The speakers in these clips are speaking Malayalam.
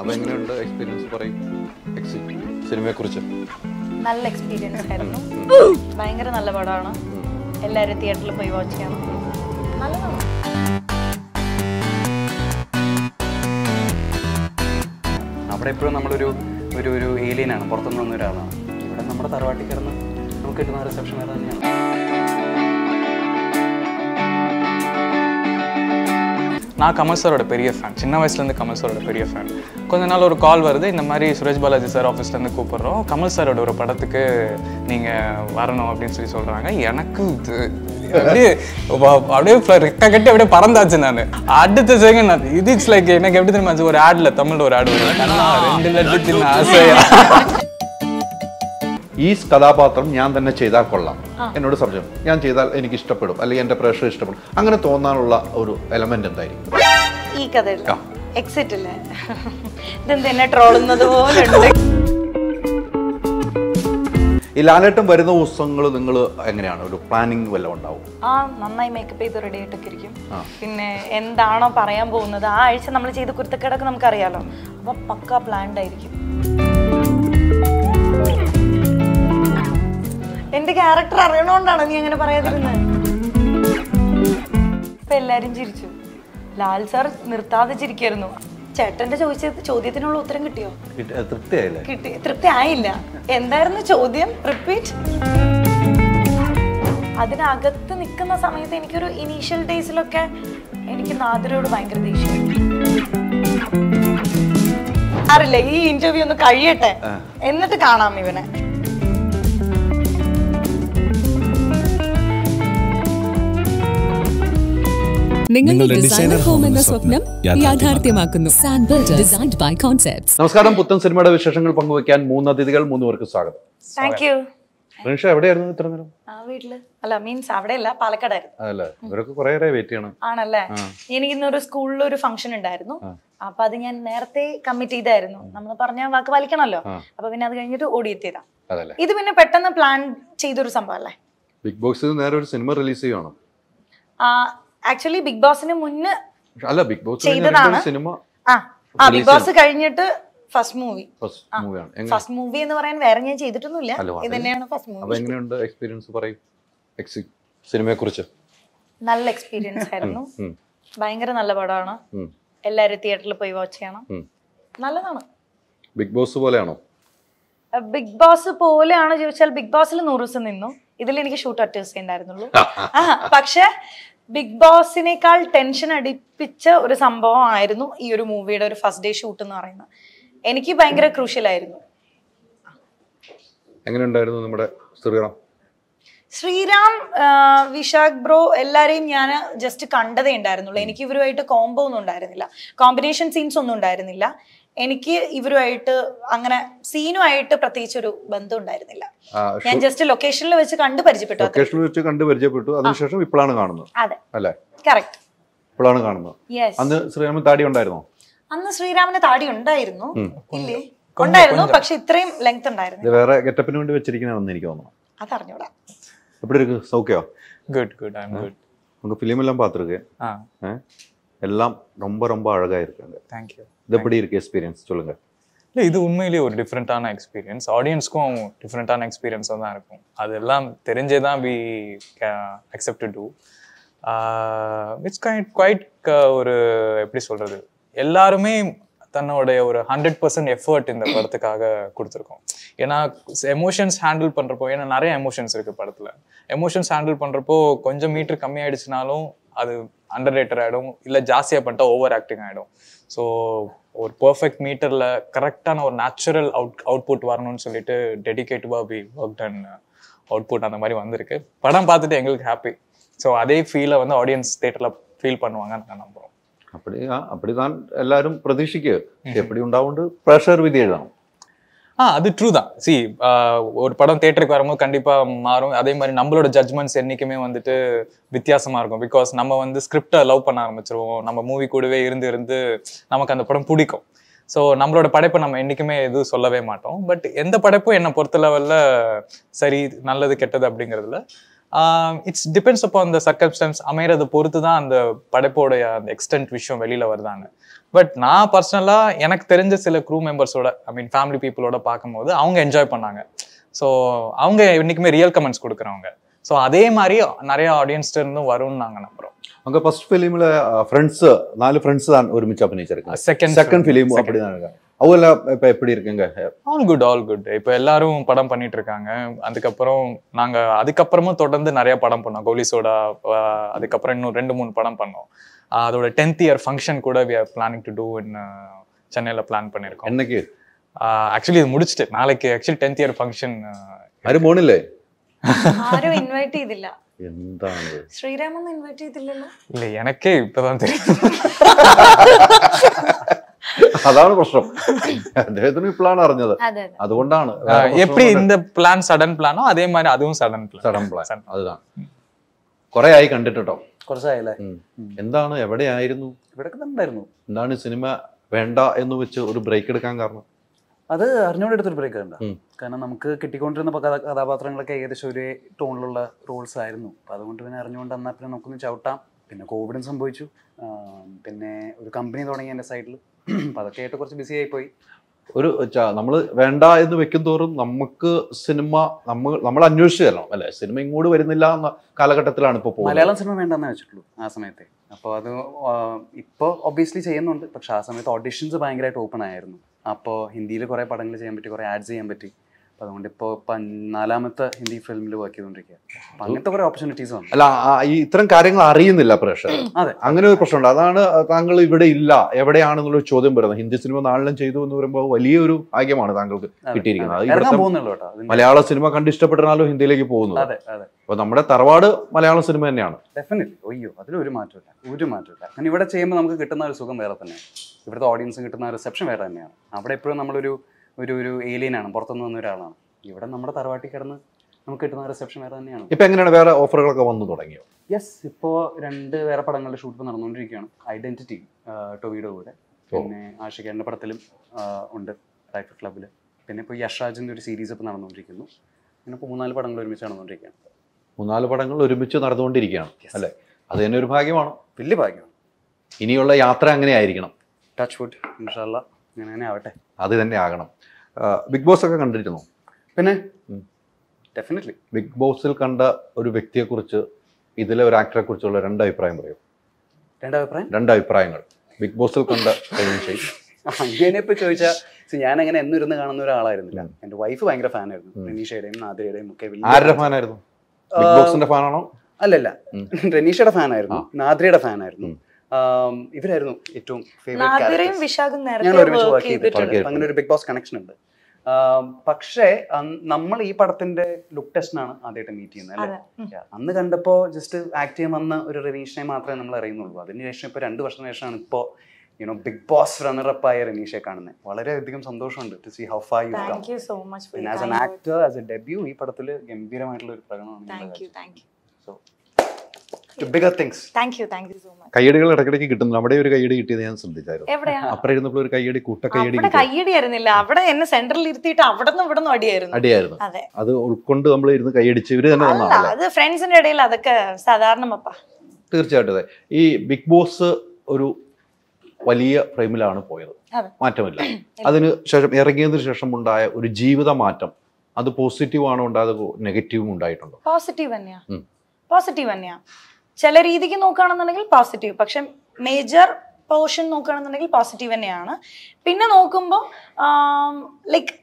അപ്പൊ എങ്ങനെയുണ്ട് എക്സ്പീരിയൻസ് പറയും എക്സിറ്റ് സിനിമയെ കുറിച്ച് നല്ല എക്സ്പീരിയൻസ് ആയിരുന്നു ഭയങ്കര നല്ല പടമാണ് എല്ലാവരും തിയേറ്ററിൽ പോയി വാച്ച് ചെയ്യാം നല്ലതാണ് അവിടെ എപ്പോഴും നമ്മളൊരു ഒരു ഒരു ഏലിയനാണ് പുറത്തുനിന്ന് ഒരാളാണ് ഇവിടെ നമ്മുടെ തറവാട്ടിൽ കിടന്ന് നമുക്ക് കിട്ടുന്ന റിസപ്ഷൻ വേറെ തന്നെയാണ് நான் கமல் சாரோட பெரிய ஃபேன் சின்ன வயசுலேருந்து கமல் சாரோட பெரிய ஃபேன் கொஞ்ச நாள் ஒரு கால் வருது இந்த மாதிரி சுரேஷ் பாலாஜி சார் ஆஃபீஸ்லேருந்து கூப்பிட்றோம் கமல் சாரோட ஒரு படத்துக்கு நீங்கள் வரணும் அப்படின்னு சொல்லி சொல்கிறாங்க எனக்கு அப்படியே அப்படியே ரெக்கா கட்டி அப்படியே பறந்தாச்சு நான் அடுத்த செகண்ட் நான் இது இட்ஸ் லைக் எனக்கு எப்படி தெரியுமா ஒரு ஆடில் தமிழ் ஒரு ஆடு ரெண்டு லட்சத்தின் ஆசையா ഈ കഥാപാത്രം ഞാൻ തന്നെ ചെയ്താൽ കൊള്ളാം എന്നോട് സംശയം ഞാൻ ചെയ്താൽ എനിക്ക് ഇഷ്ടപ്പെടും അല്ലെങ്കിൽ എന്റെ പ്രേക്ഷകർ ഇഷ്ടപ്പെടും അങ്ങനെ തോന്നാനുള്ള ഒരു എലമെന്റ് എന്തായിരിക്കും ഈ കഥയിൽ എക്സിറ്റ് ഈ ലാലേട്ടം വരുന്ന ദിവസങ്ങൾ നിങ്ങൾ എങ്ങനെയാണ് ഒരു പ്ലാനിങ് വല്ലതും ഉണ്ടാവും ആ നന്നായി മേക്കപ്പ് ചെയ്ത് റെഡി ആയിട്ടൊക്കെ ഇരിക്കും പിന്നെ എന്താണോ പറയാൻ പോകുന്നത് ആ ആഴ്ച നമ്മൾ ചെയ്ത് കുരുത്തക്കേടൊക്കെ നമുക്കറിയാലോ അപ്പൊ പക്കാ പ്ലാൻഡ് ആയിരിക്കും എന്റെ ക്യാരക്ടർ അറിയണോണ്ടാണ് നീ അങ്ങനെ പറയാതിരുന്നത് ഇപ്പൊ എല്ലാരും ചിരിച്ചു ലാൽ സാർ നിർത്താതെ ചിരിക്കായിരുന്നു ചേട്ടന്റെ ചോദിച്ച ചോദ്യത്തിനുള്ള ഉത്തരം കിട്ടിയോ കിട്ടി തൃപ്തി ആയില്ല എന്തായിരുന്നു ചോദ്യം റിപ്പീറ്റ് അതിനകത്ത് നിൽക്കുന്ന സമയത്ത് എനിക്കൊരു ഇനീഷ്യൽ ഡേയ്സിലൊക്കെ എനിക്ക് നാദരോട് ഭയങ്കര ദേഷ്യം അറിയില്ല ഈ ഇന്റർവ്യൂ ഒന്ന് കഴിയട്ടെ എന്നിട്ട് കാണാം ഇവനെ നിങ്ങളുടെ ഡിസൈനർ ഹോം എന്ന സ്വപ്നം യാഥാർത്ഥ്യമാക്കുന്നു ഡിസൈൻഡ് ബൈ കോൺസെപ്റ്റ്സ് നമസ്കാരം പുത്തൻ സിനിമയുടെ വിശേഷങ്ങൾ പങ്കുവയ്ക്കാൻ മൂന്ന് അതിഥികൾ മൂന്നുപേർക്ക് സ്വാഗതം താങ്ക് യു റീഷ എവിടെയായിരുന്നു ഇത്ര നേരം വീട്ടില് അല്ല മീൻസ് അവിടെ അല്ല പാലക്കാടായിരുന്നു അല്ല ഇവരൊക്കെ കുറേ വെയിറ്റ് ചെയ്യണം ആണല്ലേ എനിക്കിന്നൊരു സ്കൂളിൽ ഒരു ഫംഗ്ഷൻ ഉണ്ടായിരുന്നു അപ്പൊ അത് ഞാൻ നേരത്തെ കമ്മിറ്റ് ചെയ്തായിരുന്നു നമ്മൾ പറഞ്ഞ വാക്ക് പാലിക്കണമല്ലോ അപ്പൊ പിന്നെ അത് കഴിഞ്ഞിട്ട് ഓടിയെത്തിയതാ ഇത് പിന്നെ പെട്ടെന്ന് പ്ലാൻ ചെയ്തൊരു സംഭവം അല്ലേ ബിഗ് ബോക്സ് നേരെ ഒരു സിനിമ റിലീസ് ചെയ്യണം ആക്ച്വലി ബിഗ് ബോസിന് മുന്നേ അല്ല ബിഗ് ബോസ് ചെയ്തതാണ് സിനിമ ആ ബിഗ് ബോസ് കഴിഞ്ഞിട്ട് ഫസ്റ്റ് മൂവി ഫസ്റ്റ് മൂവി എന്ന് പറയാൻ വേറെ ഞാൻ ചെയ്തിട്ടൊന്നുമില്ല ഇത് തന്നെയാണ് ഫസ്റ്റ് മൂവി എങ്ങനെയുണ്ട് എക്സ്പീരിയൻസ് പറയും സിനിമയെ കുറിച്ച് നല്ല എക്സ്പീരിയൻസ് ആയിരുന്നു ഭയങ്കര നല്ല പടമാണ് എല്ലാരും തിയേറ്ററിൽ പോയി വാച്ച് ചെയ്യണം നല്ലതാണ് ബിഗ് ബോസ് പോലെയാണോ ബിഗ് ബോസ് പോലെയാണോ ചോദിച്ചാൽ ബിഗ് ബോസിൽ നൂറ് ദിവസം നിന്നു ഇതിൽ എനിക്ക് ഷൂട്ട് ഒറ്റ ദിവസം ഉണ്ടായിരുന്നുള്ളൂ പക്ഷേ ബിഗ് ബോസിനേക്കാൾ ടെൻഷൻ അടിപ്പിച്ച ഒരു സംഭവമായിരുന്നു ഈ ഒരു മൂവിയുടെ ഒരു ഫസ്റ്റ് ഡേ ഷൂട്ട് എന്ന് പറയുന്നത് എനിക്ക് ഭയങ്കര ക്രൂഷ്യലായിരുന്നു എങ്ങനെ ഉണ്ടായിരുന്നു നമ്മുടെ ശ്രീറാം ശ്രീറാം വിശാഖ് ബ്രോ എല്ലാരെയും ഞാൻ ജസ്റ്റ് കണ്ടതേ ഉണ്ടായിരുന്നുള്ളൂ എനിക്ക് ഇവരുമായിട്ട് കോംബോ ഒന്നും ഉണ്ടായിരുന്നില്ല കോമ്പിനേഷൻ സീൻസ് ഒന്നും ഉണ്ടായിരുന്നില്ല എനിക്ക് ഇവരുമായിട്ട് അങ്ങനെ സീനുമായിട്ട് പ്രത്യേകിച്ച് ഒരു ബന്ധം ഉണ്ടായിരുന്നില്ല ഞാൻ ജസ്റ്റ് ലൊക്കേഷനിൽ വെച്ച് കണ്ട് പരിചയപ്പെട്ടു ലൊക്കേഷനിൽ വെച്ച് കണ്ട് പരിചയപ്പെട്ടു അതിനുശേഷം ഇപ്പോഴാണ് കാണുന്നത് അതെ അല്ലേ കറക്റ്റ് ഇപ്പോഴാണ് കാണുന്നത് അന്ന് ശ്രീരാമൻ താടി ഉണ്ടായിരുന്നോ അന്ന് ശ്രീരാമന് താടി ഉണ്ടായിരുന്നു ഇല്ലേ ഉണ്ടായിരുന്നു പക്ഷെ ഇത്രയും ലെങ്ത് ഉണ്ടായിരുന്നു വേറെ ഗെറ്റപ്പിന് വേണ്ടി എന്ന് എനിക്ക് തോന്നുന്നു അതറിഞ്ഞൂടാ സൗഖ്യോ good good I am good നമുക്ക് ഫിലിം എല്ലാം எல்லாம் ആ എല്ലാം ரொம்ப ரொம்ப அழகாக இருக்காங்க தேங்க்யூ இது எப்படி இருக்குது எக்ஸ்பீரியன்ஸ் சொல்லுங்கள் இல்லை இது உண்மையிலேயே ஒரு டிஃப்ரெண்ட்டான எக்ஸ்பீரியன்ஸ் ஆடியன்ஸ்க்கும் டிஃப்ரெண்ட்டான எக்ஸ்பீரியன்ஸாக தான் இருக்கும் அதெல்லாம் தெரிஞ்சே தான் வி அக்செப்ட் டூ இட்ஸ் கைட் குவைட் ஒரு எப்படி சொல்கிறது எல்லாருமே தன்னுடைய ஒரு ஹண்ட்ரட் பர்சன்ட் எஃபர்ட் இந்த படத்துக்காக கொடுத்துருக்கோம் ஏன்னா எமோஷன்ஸ் ஹேண்டில் பண்ணுறப்போ ஏன்னா நிறைய எமோஷன்ஸ் இருக்குது படத்தில் எமோஷன்ஸ் ஹேண்டில் பண்ணுறப்போ கொஞ்சம் மீட்ரு கம்மியாயிடுச்சுனாலும் அது அண்டர் ரேட்டர் ஆகிடும் இல்லை ஜாஸ்தியாக பண்ணிட்டா ஓவர் ஆக்டிங் ஆகிடும் ஸோ ஒரு பர்ஃபெக்ட் மீட்டரில் கரெக்டான ஒரு நேச்சுரல் அவுட் அவுட்புட் வரணும்னு சொல்லிட்டு டெடிக்கேட்டிவாக பி ஒர்க் அண்ட் அவுட்புட் அந்த மாதிரி வந்திருக்கு படம் பார்த்துட்டு எங்களுக்கு ஹாப்பி ஸோ அதே ஃபீலை வந்து ஆடியன்ஸ் தேட்டரில் ஃபீல் பண்ணுவாங்கன்னு நான் நம்புகிறோம் அப்படியா அப்படிதான் எல்லாரும் പ്രതീക്ഷിക്കുക எப்படி ഉണ്ടാവുകൊണ്ട് പ്രഷർ വിധി தான் ஆ அது ட்ரூ தான் சி ஒரு படம் தேட்டருக்கு வரும்போது கண்டிப்பாக மாறும் அதே மாதிரி நம்மளோட ஜட்மெண்ட்ஸ் என்றைக்குமே வந்துட்டு வித்தியாசமாக இருக்கும் பிகாஸ் நம்ம வந்து ஸ்கிரிப்டை லவ் பண்ண ஆரம்பிச்சிருவோம் நம்ம மூவி கூடவே இருந்து இருந்து நமக்கு அந்த படம் பிடிக்கும் ஸோ நம்மளோட படைப்பை நம்ம என்றைக்குமே எதுவும் சொல்லவே மாட்டோம் பட் எந்த படைப்பும் என்னை பொறுத்த லெவலில் சரி நல்லது கெட்டது அப்படிங்கிறதுல இட்ஸ் டிபெண்ட்ஸ் அப்போ அந்த சர்க்கம்ஸ்டன்ஸ் அமைகிறத பொறுத்து தான் அந்த படைப்போடைய அந்த எக்ஸ்டென்ட் விஷயம் வெளியில் வருதாங்க பட் நான் பர்சனலாக எனக்கு தெரிஞ்ச சில க்ரூ மெம்பர்ஸோட ஐ மீன் ஃபேமிலி பீப்புளோட பார்க்கும்போது அவங்க என்ஜாய் பண்ணாங்க ஸோ அவங்க என்றைக்குமே ரியல் கமெண்ட்ஸ் கொடுக்குறவங்க ஸோ அதே மாதிரி நிறைய ஆடியன்ஸ்ட்டு இருந்தும் வரும்னு நாங்கள் நம்புகிறோம் அங்கே ஃபர்ஸ்ட் ஃபிலிமில் ஃப்ரெண்ட்ஸ் uh, நாலு ஃப்ரெண்ட்ஸ் தான் ஒருமிச்சு அபிநயிச்சிருக்காங்க செகண்ட் செகண்ட் ஃபிலிம் அப்படி தான் இருக்காங்க அவங்களாம் இப்போ எப்படி இருக்குங்க ஆல் குட் ஆல் குட் இப்போ எல்லாரும் படம் பண்ணிட்டு இருக்காங்க அதுக்கப்புறம் நாங்கள் அதுக்கப்புறமும் தொடர்ந்து நிறைய படம் பண்ணோம் கோலிஸோட அதுக்கப்புறம் இன்னும் ரெண்டு மூணு படம் பண்ணோம் அதோட டென்த் இயர் ஃபங்க்ஷன் கூட we are planning to do in சென்னையில் பிளான் பண்ணியிருக்கோம் என்னைக்கு ஆக்சுவலி இது முடிச்சுட்டு நாளைக்கு ஆக்சுவலி டென்த் இயர் ஃபங்க்ஷன் மறுபோன் இல்லை யாரும் இன்வைட் இதில்ல ஸ்ரீராமன் இன்வைட் இதில்ல இல்ல எனக்கே இப்பதான் தெரியும் അതാണ് പ്രശ്നം അദ്ദേഹത്തിന് പ്ലാൻ അറിഞ്ഞത് അതുകൊണ്ടാണ് എപ്പി இந்த പ്ലാൻ സഡൻ പ്ലാനോ அதே അതും സഡൻ சடன் സഡൻ പ്ലാൻ അതുതാണ് കുറെ ആയി കണ്ടിട്ടോ കുറച്ചായല്ലേ എന്താണ് എവിടെയായിരുന്നു ഇവിടെ ഉണ്ടായിരുന്നു എന്താണ് സിനിമ വേണ്ട എന്ന് വെച്ച് ഒരു ബ്രേക്ക് എടുക്കാൻ കാരണം അത് അറിഞ്ഞുകൊണ്ട് എടുത്തൊരു ബ്രേക്ക് ഉണ്ട് കാരണം നമുക്ക് കിട്ടിക്കൊണ്ടിരുന്ന കഥാപാത്രങ്ങളൊക്കെ ഏകദേശം ഒരേ ടോണിലുള്ള റോൾസ് ആയിരുന്നു അപ്പൊ അതുകൊണ്ട് പിന്നെ അറിഞ്ഞുകൊണ്ട് എന്നാൽ പിന്നെ നമുക്കൊന്ന് ചവിട്ടാം പിന്നെ കോവിഡും സംഭവിച്ചു പിന്നെ ഒരു കമ്പനി തുടങ്ങി എന്റെ സൈഡിൽ അപ്പം അതൊക്കെ ആയിട്ട് കുറച്ച് ബിസി ആയിപ്പോയി ഒരു നമ്മൾ വേണ്ട എന്ന് വെക്കും തോറും നമുക്ക് സിനിമ നമ്മൾ നമ്മൾ അന്വേഷിച്ചു തരണം അല്ലെ സിനിമ ഇങ്ങോട്ട് വരുന്നില്ല എന്ന കാലഘട്ടത്തിലാണ് ഇപ്പോൾ മലയാളം സിനിമ വേണ്ടെന്ന് വെച്ചിട്ടുള്ളൂ ആ സമയത്തെ അപ്പോൾ അത് ഇപ്പോൾ ഒബ്വിയസ്ലി ചെയ്യുന്നുണ്ട് പക്ഷെ ആ സമയത്ത് ഓഡിഷൻസ് ഭയങ്കരമായിട്ട് ഓപ്പൺ ആയിരുന്നു അപ്പോൾ ഹിന്ദിയിൽ കുറേ പടങ്ങൾ ചെയ്യാൻ പറ്റി കുറേ ആഡ് ചെയ്യാൻ പറ്റി അതുകൊണ്ട് ഇപ്പോൾ നാലാമത്തെ ഹിന്ദി ഫിലിമിൽ വർക്ക് ചെയ്തുകൊണ്ടിരിക്കുക അങ്ങനത്തെ കുറെ ഓപ്പർച്യൂണിറ്റീസ് ഉണ്ട് അല്ല ഈ ഇത്തരം കാര്യങ്ങൾ അറിയുന്നില്ല പ്രേക്ഷകർ അതെ അങ്ങനെ ഒരു പ്രശ്നമുണ്ട് അതാണ് താങ്കൾ ഇവിടെ ഇല്ല എവിടെയാണെന്നുള്ള ചോദ്യം വരുന്നത് ഹിന്ദി സിനിമ നാളിലും ചെയ്തു എന്ന് പറയുമ്പോൾ വലിയൊരു ഭാഗ്യമാണ് താങ്കൾക്ക് കിട്ടിയിരിക്കുന്നത് മലയാള സിനിമ കണ്ട് ഇഷ്ടപ്പെട്ടാലും ഹിന്ദിയിലേക്ക് പോകുന്നു അപ്പൊ നമ്മുടെ തറവാട് മലയാള സിനിമ തന്നെയാണ് ഡെഫിനറ്റ്ലി അയ്യോ അതിലൊരു മാറ്റമില്ല ഒരു മാറ്റമില്ല അങ്ങനെ ഇവിടെ ചെയ്യുമ്പോൾ നമുക്ക് കിട്ടുന്ന ഒരു സുഖം വേറെ തന്നെയാണ് ഇവിടുത്തെ ഓഡിയൻസ് കിട്ടുന്ന റിസപ്ഷൻ വേറെ തന്നെയാണ് അവിടെ എപ്പോഴും നമ്മളൊരു ഒരു ഒരു ഏലിയനാണ് പുറത്തുനിന്ന് വന്ന ഒരാളാണ് ഇവിടെ നമ്മുടെ തറവാട്ടിൽ കിടന്ന് നമുക്ക് കിട്ടുന്ന റിസപ്ഷൻ വേറെ തന്നെയാണ് ഇപ്പൊ എങ്ങനെയാണ് വേറെ ഓഫറുകളൊക്കെ വന്നു തുടങ്ങിയോ യെസ് ഇപ്പോ രണ്ട് വേറെ പടങ്ങളുടെ ഷൂട്ട് നടന്നുകൊണ്ടിരിക്കുകയാണ് ഐഡന്റിറ്റി ടോവിയുടെ കൂടെ പിന്നെ ആഷിഖാൻ്റെ പടത്തിലും ഉണ്ട് ടൈഫ് ക്ലബിൽ പിന്നെ ഇപ്പൊ യഷ്രാജിൻ്റെ ഒരു സീരീസ് ഇപ്പൊ നടന്നുകൊണ്ടിരിക്കുന്നു പിന്നെ മൂന്നാല് പടങ്ങൾ ഒരുമിച്ച് നടന്നുകൊണ്ടിരിക്കുകയാണ് മൂന്നാല് പടങ്ങൾ ഒരുമിച്ച് നടന്നുകൊണ്ടിരിക്കുകയാണ് അല്ലേ അത് തന്നെ ഒരു ഭാഗ്യമാണ് വലിയ ഭാഗ്യമാണ് ഇനിയുള്ള യാത്ര അങ്ങനെ ആയിരിക്കണം ടച്ച് ഫുഡ് ഇൻഷാല്ല അങ്ങനെ തന്നെ ആവട്ടെ അത് തന്നെ ആകണം ബിഗ് ബോസ് ഒക്കെ കണ്ടിരുന്നു പിന്നെ ഡെഫിനറ്റ്ലി ബിഗ് ബോസിൽ കണ്ട ഒരു വ്യക്തിയെക്കുറിച്ച് ഇതിലെ ഒരു ആക്ടറെ കുറിച്ചുള്ള രണ്ട് അഭിപ്രായം പറയൂ രണ്ടഭിപ്രായം രണ്ട് അഭിപ്രായങ്ങൾ ബിഗ് ബോസിൽ കണ്ട അങ്ങനെ ചോദിച്ചാൽ ഞാൻ അങ്ങനെ എന്നിരുന്ന് കാണുന്ന ഒരാളായിരുന്നില്ല എന്റെ വൈഫ് ഭയങ്കര ഫാനായിരുന്നു റനീഷയുടെയും നാദിരയുടെയും ഒക്കെ ആരുടെ ഫാനായിരുന്നു ബിഗ് അല്ലല്ല റനീഷയുടെ ഫാനായിരുന്നു നാദ്രയുടെ ഫാനായിരുന്നു ഇവരായിരുന്നു ഏറ്റവും ചെയ്തിട്ടുണ്ട് അങ്ങനെ ഒരു ബിഗ് ബോസ് കണക്ഷൻ ഉണ്ട് പക്ഷേ നമ്മൾ ഈ പടത്തിന്റെ ലുക്ക് ടെസ്റ്റിനാണ് ആദ്യമായിട്ട് മീറ്റ് ചെയ്യുന്നത് അല്ലേ അന്ന് കണ്ടപ്പോൾ ജസ്റ്റ് ആക്ട് ചെയ്യാൻ വന്ന ഒരു റനീഷിനെ മാത്രമേ നമ്മൾ അറിയുന്നുള്ളൂ അതിനുശേഷം ഇപ്പൊ രണ്ട് വർഷത്തിന് ശേഷമാണ് ഇപ്പോൾ യുനോ ബിഗ് ബോസ് റണ്ണറപ്പ് ആയ റനീഷെ കാണുന്നത് വളരെയധികം സന്തോഷമുണ്ട് to see how far you come as an actor as a debut ഈ പടത്തിൽ ഗംഭീരമായിട്ടുള്ള ഒരു പ്രകടനമാണ് so to bigger things thank you thank you so much കയ്യടികൾ ഇടയ്ക്കിടയ്ക്ക് കിട്ടുന്നു അവിടെ ഒരു കയ്യടി കിട്ടിയത് ഞാൻ ശ്രദ്ധിച്ചായിരുന്നു എവിടെയാണ് അപ്പുറം ഇരുന്നപ്പോൾ ഒരു കയ്യടി കൂട്ട കയ്യടി കയ്യടി ആയിരുന്നില്ല അവിടെ എന്നെ സെന്ററിൽ ഇരുത്തിയിട്ട് അവിടെ നിന്ന് ഇവിടെ നിന്ന് അടിയായിരുന്നു അടിയായിരുന്നു അതെ അത് ഉൾക്കൊണ്ട് നമ്മൾ ഇരുന്ന് കൈയടിച്ച് ഇവര് തന്നെ അത് ഫ്രണ്ട്സിന്റെ ഇടയിൽ അതൊക്കെ സാധാരണ മപ്പ തീർച്ചയായിട്ടും അതെ ഈ ബിഗ് ബോസ് ഒരു വലിയ ഫ്രെയിമിലാണ് പോയത് മാറ്റമില്ല അതിന് ശേഷം ഇറങ്ങിയതിനു ശേഷം ഉണ്ടായ ഒരു ജീവിത മാറ്റം അത് പോസിറ്റീവ് ആണോ ഉണ്ടായത് നെഗറ്റീവും ഉണ്ടായിട്ടുണ്ടോ പോസിറ്റീവ് തന്നെയാ പോസിറ്റീവ് തന്നെയാ ചില രീതിക്ക് നോക്കുകയാണെന്നുണ്ടെങ്കിൽ പോസിറ്റീവ് പക്ഷെ മേജർ പോർഷൻ നോക്കുകയാണെന്നുണ്ടെങ്കിൽ പോസിറ്റീവ് തന്നെയാണ് പിന്നെ നോക്കുമ്പോൾ ലൈക്ക്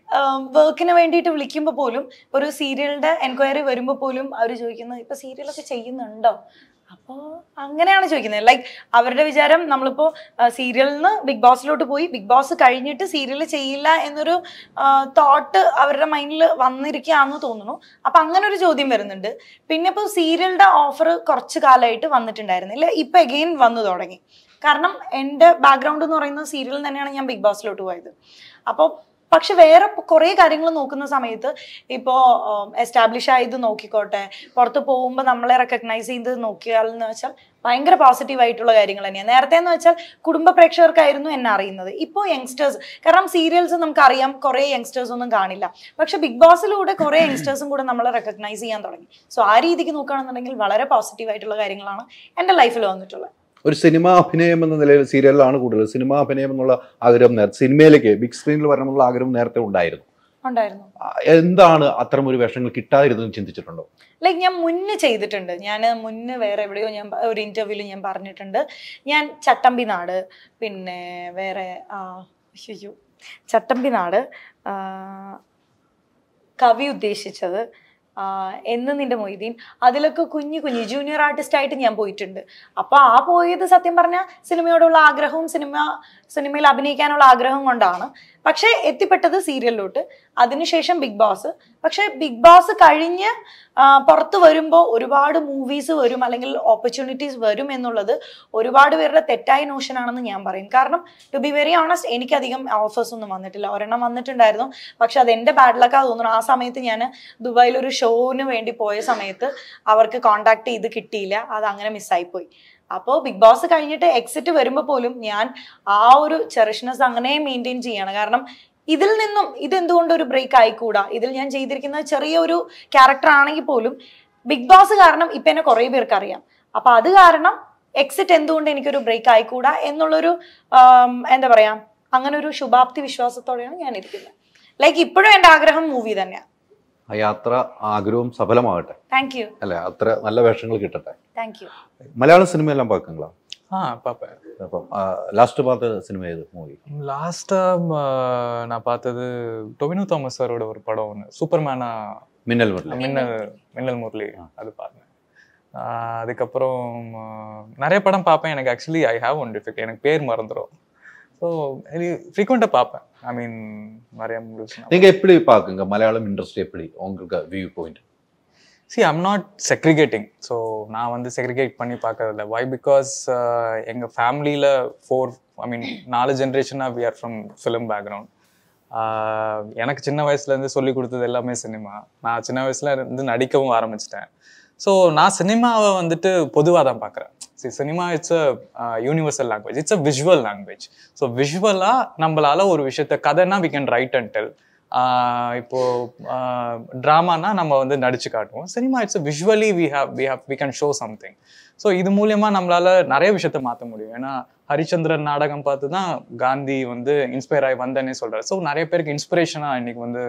വർക്കിന് വേണ്ടിയിട്ട് വിളിക്കുമ്പോൾ പോലും ഒരു സീരിയലിൻ്റെ എൻക്വയറി വരുമ്പോൾ പോലും അവർ ചോദിക്കുന്നത് ഇപ്പോൾ സീരിയലൊക്കെ ചെയ്യുന്നുണ്ടോ അപ്പോൾ അങ്ങനെയാണ് ചോദിക്കുന്നത് ലൈക്ക് അവരുടെ വിചാരം നമ്മളിപ്പോൾ സീരിയലിൽ നിന്ന് ബിഗ് ബോസിലോട്ട് പോയി ബിഗ് ബോസ് കഴിഞ്ഞിട്ട് സീരിയൽ ചെയ്യില്ല എന്നൊരു തോട്ട് അവരുടെ മൈൻഡിൽ വന്നിരിക്കുകയാണെന്ന് തോന്നുന്നു അപ്പം അങ്ങനെ ഒരു ചോദ്യം വരുന്നുണ്ട് പിന്നെ ഇപ്പോൾ സീരിയലിൻ്റെ ഓഫർ കുറച്ച് കാലമായിട്ട് വന്നിട്ടുണ്ടായിരുന്നില്ല ഇപ്പം എഗെയിൻ വന്നു തുടങ്ങി കാരണം എൻ്റെ ബാക്ക്ഗ്രൗണ്ട് എന്ന് പറയുന്നത് സീരിയലിൽ തന്നെയാണ് ഞാൻ ബിഗ് ബോസിലോട്ട് പോയത് അപ്പോൾ പക്ഷെ വേറെ കുറേ കാര്യങ്ങൾ നോക്കുന്ന സമയത്ത് ഇപ്പോൾ എസ്റ്റാബ്ലിഷ് ആയത് നോക്കിക്കോട്ടെ പുറത്ത് പോകുമ്പോൾ നമ്മളെ റെക്കഗ്നൈസ് ചെയ്ത് നോക്കിയാലെന്ന് വെച്ചാൽ ഭയങ്കര പോസിറ്റീവ് ആയിട്ടുള്ള കാര്യങ്ങൾ തന്നെയാണ് നേരത്തെ എന്ന് വെച്ചാൽ കുടുംബ പ്രേക്ഷകർക്കായിരുന്നു എന്നെ അറിയുന്നത് ഇപ്പോൾ യങ്സ്റ്റേഴ്സ് കാരണം സീരിയൽസ് നമുക്കറിയാം കുറേ യങ്സ്റ്റേഴ്സ് ഒന്നും കാണില്ല പക്ഷെ ബിഗ് ബോസിലൂടെ കുറേ യങ്സ്റ്റേഴ്സും കൂടെ നമ്മൾ റെക്കഗ്നൈസ് ചെയ്യാൻ തുടങ്ങി സോ ആ രീതിക്ക് നോക്കുകയാണെന്നുണ്ടെങ്കിൽ വളരെ പോസിറ്റീവ് ആയിട്ടുള്ള കാര്യങ്ങളാണ് എൻ്റെ ലൈഫിൽ വന്നിട്ടുള്ളത് ഒരു സിനിമാ അഭിനയം എന്ന നിലയിൽ സീരിയലിലാണ് കൂടുതൽ സിനിമാ അഭിനയം എന്നുള്ള ആഗ്രഹം നേരത്തെ സിനിമയിലേക്ക് ബിഗ് സ്ക്രീനിൽ വരണമെന്നുള്ള ആഗ്രഹം നേരത്തെ ഉണ്ടായിരുന്നു എന്താണ് അത്തരം ഒരു വേഷങ്ങൾ കിട്ടാതിരുന്നു ചിന്തിച്ചിട്ടുണ്ടോ ലൈക്ക് ഞാൻ മുന്നേ ചെയ്തിട്ടുണ്ട് ഞാൻ മുന്നേ വേറെ എവിടെയോ ഞാൻ ഒരു ഇന്റർവ്യൂവിൽ ഞാൻ പറഞ്ഞിട്ടുണ്ട് ഞാൻ ചട്ടമ്പി നാട് പിന്നെ വേറെ ചട്ടമ്പി നാട് കവി ഉദ്ദേശിച്ചത് എന്ന് നിന്റെ മൊയ്തീൻ അതിലൊക്കെ കുഞ്ഞു കുഞ്ഞു ജൂനിയർ ആർട്ടിസ്റ്റ് ആയിട്ട് ഞാൻ പോയിട്ടുണ്ട് അപ്പൊ ആ പോയത് സത്യം പറഞ്ഞാൽ സിനിമയോടുള്ള ആഗ്രഹവും സിനിമ സിനിമയിൽ അഭിനയിക്കാനുള്ള ആഗ്രഹം കൊണ്ടാണ് പക്ഷേ എത്തിപ്പെട്ടത് സീരിയലിലോട്ട് അതിനുശേഷം ബിഗ് ബോസ് പക്ഷേ ബിഗ് ബോസ് കഴിഞ്ഞ് പുറത്ത് വരുമ്പോൾ ഒരുപാട് മൂവീസ് വരും അല്ലെങ്കിൽ ഓപ്പർച്യൂണിറ്റീസ് വരും എന്നുള്ളത് ഒരുപാട് പേരുടെ തെറ്റായ നോഷനാണെന്ന് ഞാൻ പറയും കാരണം ടു ബി വെരി ഓണസ്റ്റ് എനിക്കധികം ഓഫേഴ്സ് ഒന്നും വന്നിട്ടില്ല ഒരെണ്ണം വന്നിട്ടുണ്ടായിരുന്നു പക്ഷെ അത് എൻ്റെ ബാഡിലൊക്കെ തോന്നുന്നു ആ സമയത്ത് ഞാൻ ദുബായിൽ ഒരു ഷോവിന് വേണ്ടി പോയ സമയത്ത് അവർക്ക് കോണ്ടാക്ട് ചെയ്ത് കിട്ടിയില്ല അത് അങ്ങനെ മിസ്സായിപ്പോയി അപ്പോൾ ബിഗ് ബോസ് കഴിഞ്ഞിട്ട് എക്സിറ്റ് വരുമ്പോൾ പോലും ഞാൻ ആ ഒരു ചെറിഷ്നസ് അങ്ങനെ മെയിൻറ്റെയിൻ ചെയ്യണം കാരണം ഇതിൽ നിന്നും ഇതെന്തുകൊണ്ട് ഒരു ബ്രേക്ക് ആയിക്കൂടാ ഇതിൽ ഞാൻ ചെയ്തിരിക്കുന്ന ചെറിയൊരു ക്യാരക്ടർ ആണെങ്കിൽ പോലും ബിഗ് ബോസ് കാരണം ഇപ്പം എന്നെ കുറേ പേർക്ക് അറിയാം അപ്പൊ അത് കാരണം എക്സിറ്റ് എന്തുകൊണ്ട് എനിക്കൊരു ബ്രേക്ക് ആയിക്കൂടാ എന്നുള്ളൊരു എന്താ പറയാ അങ്ങനെ ഒരു ശുഭാപ്തി വിശ്വാസത്തോടെയാണ് ഞാൻ ഇരിക്കുന്നത് ലൈക്ക് ഇപ്പോഴും എൻ്റെ ആഗ്രഹം മൂവി തന്നെയാണ് ആ യാത്ര ആഗ്രഹവും സഫലമാകട്ടെ താങ്ക് യു അല്ലെ അത്ര നല്ല വേഷങ്ങൾ കിട്ടട്ടെ താങ്ക് യു മലയാള സിനിമയെല്ലാം പാക്കുങ്ങളാ ஆ பார்ப்பேன் லாஸ்ட்டு பார்த்த சினிமா எது மூவி லாஸ்ட்டாக நான் பார்த்தது டொமினோ தாமஸ் சாரோட ஒரு படம் ஒன்று சூப்பர்மேனா மின்னல் முரளி மின்னல் மின்னல் முரளி அது பார்த்தேன் அதுக்கப்புறம் நிறைய படம் பார்ப்பேன் எனக்கு actually I have one defect எனக்கு பேர் மறந்துடும் ஸோ ஃப்ரீக்வெண்ட்டாக பார்ப்பேன் ஐ மீன் நிறைய மூவிஸ் நீங்கள் எப்படி பார்க்குங்க மலையாளம் இண்டஸ்ட்ரி எப்படி உங்களுக்கு view point see I'm not segregating so நான் வந்து செக்ரிகேட் பண்ணி பார்க்கறதில்ல வை பிகாஸ் uh, எங்கள் ஃபேமிலியில் ஃபோர் ஐ மீன் நாலு ஜென்ரேஷனாக we are from film background எனக்கு சின்ன வயசுலேருந்து சொல்லி கொடுத்தது எல்லாமே சினிமா நான் சின்ன வயசுல இருந்து நடிக்கவும் ஆரம்பிச்சிட்டேன் ஸோ நான் சினிமாவை வந்துட்டு பொதுவாக தான் பார்க்குறேன் சரி cinema it's a universal language it's a visual language so விஷுவலாக நம்மளால ஒரு விஷயத்த கதைனா we can write and tell இப்போ ட்ராமானா uh, நம்ம வந்து நடிச்சு காட்டுவோம் cinema it's visually we have we have we can show something so இது மூலயமா நம்மளால் நிறைய விஷயத்த மாற்ற முடியும் ஏன்னா ஹரிச்சந்திரன் நாடகம் பார்த்து தான் காந்தி வந்து இன்ஸ்பயர் ஆகி வந்தேன்னே சொல்கிறார் ஸோ நிறைய பேருக்கு இன்ஸ்பிரேஷனாக இன்னைக்கு வந்து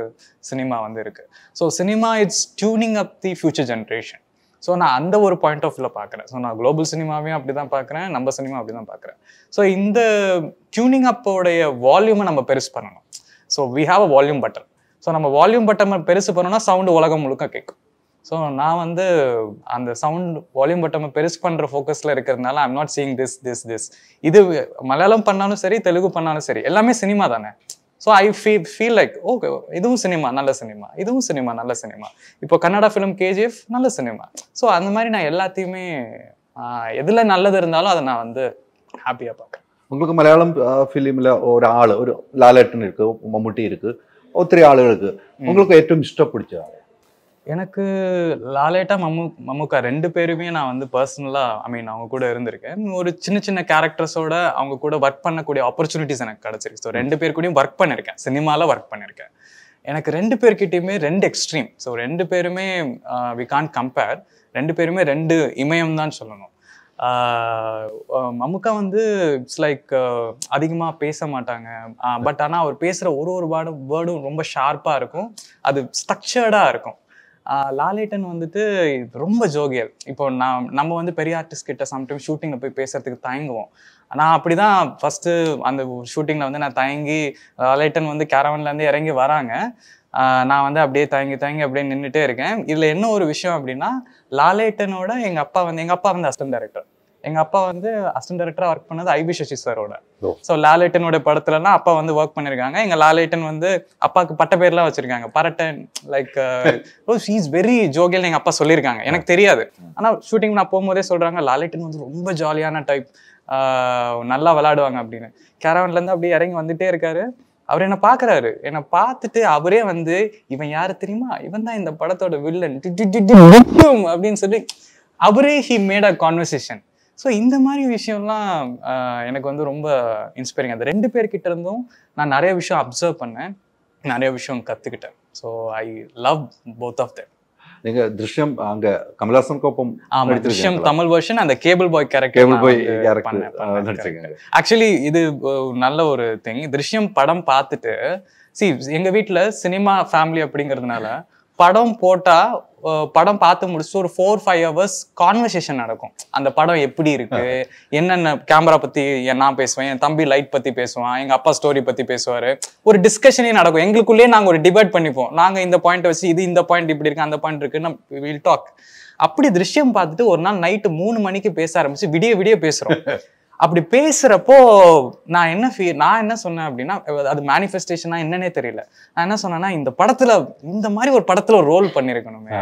சினிமா வந்து இருக்குது so cinema it's tuning up the future generation so நான் அந்த ஒரு பாயிண்ட் ஆஃப் வியூவில் பார்க்குறேன் ஸோ நான் குளோபல் சினிமாவையும் அப்படி தான் பார்க்குறேன் நம்ம சினிமா அப்படி தான் பார்க்குறேன் ஸோ இந்த டியூனிங் அப்போடைய வால்யூமை நம்ம பெருசு பண்ணணும் so we have a volume button so நம்ம வால்யூம் பட்டம் பெருசு பண்ணோம்னா சவுண்டு உலகம் முழுக்க கேட்கும் ஸோ நான் வந்து அந்த சவுண்ட் வால்யூம் பட்டம் பெருசு பண்ணுற ஃபோக்கஸில் இருக்கிறதுனால I'm not seeing this this this இது மலையாளம் பண்ணாலும் சரி தெலுங்கு பண்ணாலும் சரி எல்லாமே சினிமா தானே ஸோ ஐ ஃபீ ஃபீல் லைக் ஓகே இதுவும் சினிமா நல்ல சினிமா இதுவும் சினிமா நல்ல சினிமா இப்போ கன்னடா ஃபிலிம் கேஜிஎஃப் நல்ல சினிமா ஸோ அந்த மாதிரி நான் எல்லாத்தையுமே எதில் நல்லது இருந்தாலும் அதை நான் வந்து ஹாப்பியாக பார்க்குறேன் உங்களுக்கு மலையாளம் ஃபிலிமில் ஒரு ஆள் ஒரு லாலட்டன் இருக்குது மம்முட்டி இருக்குது ഒത്തിരി ആളുകൾക്ക് உங்களுக்கு ഏറ്റവും ഇഷ്ടപ്പെടുച്ച ஆள் எனக்கு லாலேட்டா மம்மு மம்முக்கா ரெண்டு பேருமே நான் வந்து பர்சனலாக ஐ மீன் அவங்க கூட இருந்திருக்கேன் ஒரு சின்ன சின்ன கேரக்டர்ஸோட அவங்க கூட ஒர்க் பண்ணக்கூடிய ஆப்பர்ச்சுனிட்டிஸ் எனக்கு கிடச்சிருக்கு ஸோ ரெண்டு பேர் கூடயும் ஒர்க் பண்ணியிருக்கேன் சினிமாவில் ஒர்க் பண்ணியிருக்கேன் எனக்கு ரெண்டு பேர்கிட்டையுமே ரெண்டு எக்ஸ்ட்ரீம் ஸோ ரெண்டு பேருமே வி கான் கம்பேர் ரெண்டு பேருமே ரெண்டு இமயம் தான் சொல்லணும் மமுக்கா வந்து இட்ஸ் லைக் அதிகமாக பேச மாட்டாங்க பட் ஆனால் அவர் பேசுகிற ஒரு ஒரு வேர்டும் வேர்டும் ரொம்ப ஷார்ப்பாக இருக்கும் அது ஸ்ட்ரக்சர்டாக இருக்கும் லாலேட்டன் வந்துட்டு ரொம்ப ஜோகியல் இப்போ நான் நம்ம வந்து பெரிய ஆர்டிஸ்ட் கிட்ட சம்டைம் ஷூட்டிங்கில் போய் பேசுறதுக்கு தயங்குவோம் நான் அப்படி தான் ஃபஸ்ட்டு அந்த ஷூட்டிங்கில் வந்து நான் தயங்கி லாலேட்டன் வந்து கேரவன்லேருந்து இறங்கி வராங்க நான் வந்து அப்படியே தயங்கி தயங்கி அப்படியே நின்றுட்டே இருக்கேன் இதில் என்ன ஒரு விஷயம் அப்படின்னா லாலேட்டனோட எங்கள் அப்பா வந்து எங்கள் அப்பா வந்து அஸ்டம் டேரக்டர் எங்க அப்பா வந்து அசிஸ்டன்ட் டேரக்டரா ஒர்க் பண்ணது ஐபி சசி சாரோட ஸோ லாலேட்டனோட எல்லாம் அப்பா வந்து ஒர்க் பண்ணிருக்காங்க எங்க லாலேட்டன் வந்து அப்பாக்கு பட்ட பேர்லாம் வச்சிருக்காங்க பரட்டன் லைக் இஸ் வெரி ஜோகியல் எங்க அப்பா சொல்லியிருக்காங்க எனக்கு தெரியாது ஆனா ஷூட்டிங் நான் போகும்போதே சொல்றாங்க லாலேட்டன் வந்து ரொம்ப ஜாலியான டைப் நல்லா விளையாடுவாங்க அப்படின்னு கேரவன்ல இருந்து அப்படியே இறங்கி வந்துட்டே இருக்காரு அவர் என்ன பாக்குறாரு என்ன பார்த்துட்டு அவரே வந்து இவன் யாரு தெரியுமா இவன் தான் இந்த படத்தோட வில்லன் அப்படின்னு சொல்லி அவரே he made a conversation so இந்த மாதிரி விஷயம்லாம் எனக்கு வந்து ரொம்ப இன்ஸ்பைரிங் அந்த ரெண்டு பேர்கிட்ட இருந்தும் நான் நிறைய விஷயம் அப்சர்வ் பண்ணேன் நிறைய விஷயம் கற்றுக்கிட்டேன் so I love both of them நீங்க திருஷ்யம் அங்க கமலாசன் கோப்பம் ஆமா திருஷ்யம் தமிழ் வெர்ஷன் அந்த cable boy character cable boy character actually இது நல்ல ஒரு திங் திருஷ்யம் படம் பார்த்துட்டு சி எங்க வீட்ல சினிமா ஃபேமிலி அப்படிங்கிறதுனால படம் போட்டால் படம் பார்த்து முடிச்சுட்டு ஒரு ஃபோர் ஃபைவ் ஹவர்ஸ் கான்வர்சேஷன் நடக்கும் அந்த படம் எப்படி இருக்கு என்னென்ன கேமரா பத்தி நான் பேசுவேன் என் தம்பி லைட் பத்தி பேசுவான் எங்க அப்பா ஸ்டோரி பத்தி பேசுவாரு ஒரு டிஸ்கஷனே நடக்கும் எங்களுக்குள்ளேயே நாங்க ஒரு டிபேட் பண்ணிப்போம் நாங்க இந்த பாயிண்ட் வச்சு இது இந்த பாயிண்ட் இப்படி இருக்கு அந்த பாயிண்ட் இருக்கு வில் டாக் அப்படி திருஷ்யம் பார்த்துட்டு ஒரு நாள் நைட்டு மூணு மணிக்கு பேச ஆரம்பிச்சு விடிய விடிய பேசுறோம் அப்படி பேசுறப்போ நான் என்ன ஃபீ நான் என்ன சொன்னேன் அப்படின்னா அது மேனிஃபெஸ்டேஷனா என்னன்னே தெரியல நான் என்ன சொன்னேன்னா இந்த படத்துல இந்த மாதிரி ஒரு படத்துல ஒரு ரோல் பண்ணிருக்கணுமே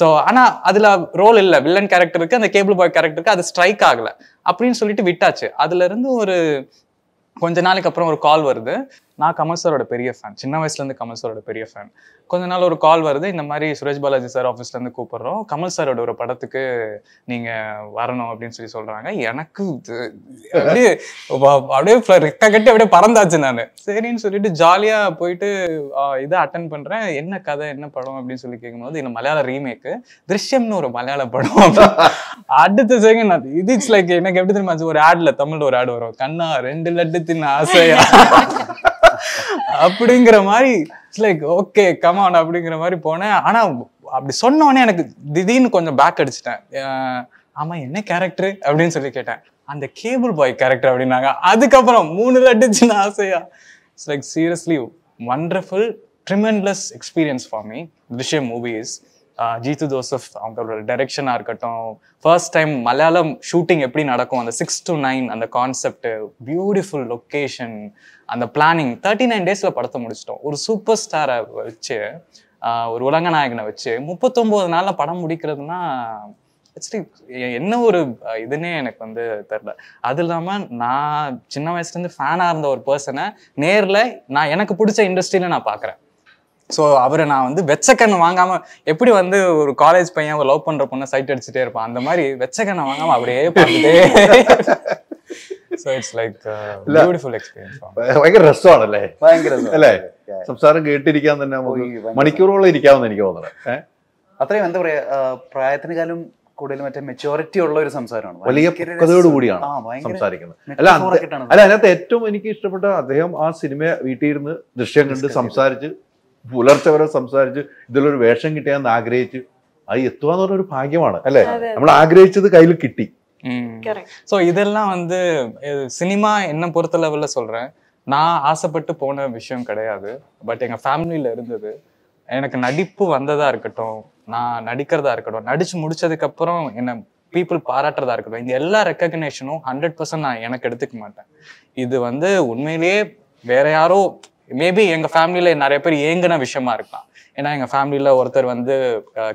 ஸோ ஆனா அதுல ரோல் இல்லை வில்லன் கேரக்டருக்கு அந்த கேபிள் பாய் கேரக்டருக்கு அது ஸ்ட்ரைக் ஆகல அப்படின்னு சொல்லிட்டு விட்டாச்சு இருந்து ஒரு கொஞ்ச நாளைக்கு அப்புறம் ஒரு கால் வருது நான் கமல் சாரோட பெரிய ஃபேன் சின்ன வயசுலேருந்து கமல் சாரோட பெரிய ஃபேன் கொஞ்ச நாள் ஒரு கால் வருது இந்த மாதிரி சுரேஷ் பாலாஜி சார் ஆஃபீஸ்லேருந்து கூப்பிட்றோம் கமல் சாரோட ஒரு படத்துக்கு நீங்கள் வரணும் அப்படின்னு சொல்லி சொல்கிறாங்க எனக்கு அப்படியே அப்படியே ரெக்க கட்டி அப்படியே பறந்தாச்சு நான் சரின்னு சொல்லிட்டு ஜாலியாக போயிட்டு இதை அட்டன் பண்ணுறேன் என்ன கதை என்ன படம் அப்படின்னு சொல்லி கேட்கும்போது இந்த மலையாள ரீமேக்கு திருஷ்யம்னு ஒரு மலையாள படம் அடுத்த செகண்ட் அது இது இட்ஸ் லைக் எனக்கு எப்படி தெரியுமா ஒரு ஆட்ல தமிழ் ஒரு ஆட் வரும் கண்ணா ரெண்டு லட்டு தின்னு ஆசையா அப்படிங்கிற மாதிரி லைக் ஓகே கமான் அப்படிங்கிற மாதிரி போனேன் ஆனா அப்படி சொன்னோடனே எனக்கு திடீர்னு கொஞ்சம் பேக் அடிச்சிட்டேன் ஆமா என்ன கேரக்டர் அப்படின்னு சொல்லி கேட்டேன் அந்த கேபிள் பாய் கேரக்டர் அப்படின்னாங்க அதுக்கப்புறம் மூணு நான் ஆசையா it's like seriously wonderful tremendous experience for me விஷயம் மூவி இஸ் ஜீத்து ஜோசப் அவங்களோட டைரெக்ஷனாக இருக்கட்டும் ஃபர்ஸ்ட் டைம் மலையாளம் ஷூட்டிங் எப்படி நடக்கும் அந்த சிக்ஸ் டு நைன் அந்த கான்செப்ட் பியூட்டிஃபுல் லொக்கேஷன் அந்த பிளானிங் தேர்ட்டி நைன் டேஸில் படத்தை முடிச்சிட்டோம் ஒரு சூப்பர் ஸ்டாரை வச்சு ஒரு உலகநாயகனை வச்சு முப்பத்தொம்போது நாளில் படம் முடிக்கிறதுனா என்ன ஒரு இதுன்னே எனக்கு வந்து தெரில அது இல்லாமல் நான் சின்ன வயசுலேருந்து ஃபேனாக இருந்த ஒரு பர்சனை நேரில் நான் எனக்கு பிடிச்ச இண்டஸ்ட்ரியில் நான் பார்க்குறேன் ஸோ அவரை நான் வந்து வெச்சக்கண்ணை வாங்காமல் எப்படி வந்து ஒரு காலேஜ் பையன் ஒரு லவ் பண்ணுற பொண்ணை சைட் அடிச்சுட்டே இருப்பான் அந்த மாதிரி வெச்சக்கண்ணை வாங்காமல் அப்படியே பார்த்துட்டே so it's like beautiful experience ഭയങ്കര രസമാണല്ലേ ഭയങ്കര അല്ലേ സംസാരം കേട്ടിരിക്കാൻ തന്നെ മണിക്കൂറുകളും ഇരിക്കാമെന്ന് എനിക്ക് തോന്നുന്നത് അത്രയും എന്താ പറയാ പ്രായത്തിനെക്കാളും കൂടുതൽ മറ്റേ മെച്ചോറിറ്റി ഉള്ള ഒരു സംസാരമാണ് വലിയ പക്വതയോട് കൂടിയാണ് സംസാരിക്കുന്നത് അല്ല അല്ല അതിനകത്ത് ഏറ്റവും എനിക്ക് ഇഷ്ടപ്പെട്ട അദ്ദേഹം ആ സിനിമ വീട്ടിൽ ഇരുന്ന് ദൃശ്യം കണ്ട് സംസാരിച്ച് പുലർച്ചെ വരെ സംസാരിച്ച് ഇതിലൊരു വേഷം കിട്ടിയാന്ന് ആഗ്രഹിച്ച് അത് എത്തുക എന്ന് പറഞ്ഞൊരു ഭാഗ്യമാണ് അല്ലെ നമ്മൾ ஆகிரகிச்சது கையில் கிட்டி ஸோ இதெல்லாம் வந்து சினிமா என்ன பொறுத்த லெவலில் சொல்றேன் நான் ஆசைப்பட்டு போன விஷயம் கிடையாது பட் எங்க ஃபேமிலியில இருந்தது எனக்கு நடிப்பு வந்ததா இருக்கட்டும் நான் நடிக்கிறதா இருக்கட்டும் நடிச்சு முடிச்சதுக்கு அப்புறம் என்ன பீப்புள் பாராட்டுறதா இருக்கட்டும் இந்த எல்லா ரெக்கக்னேஷனும் ஹண்ட்ரட் பர்சன்ட் நான் எனக்கு எடுத்துக்க மாட்டேன் இது வந்து உண்மையிலேயே வேற யாரோ மேபி எங்கள் ஃபேமிலியில் நிறைய பேர் ஏங்கின விஷயமா இருக்கலாம் ஏன்னா எங்கள் ஃபேமிலியில் ஒருத்தர் வந்து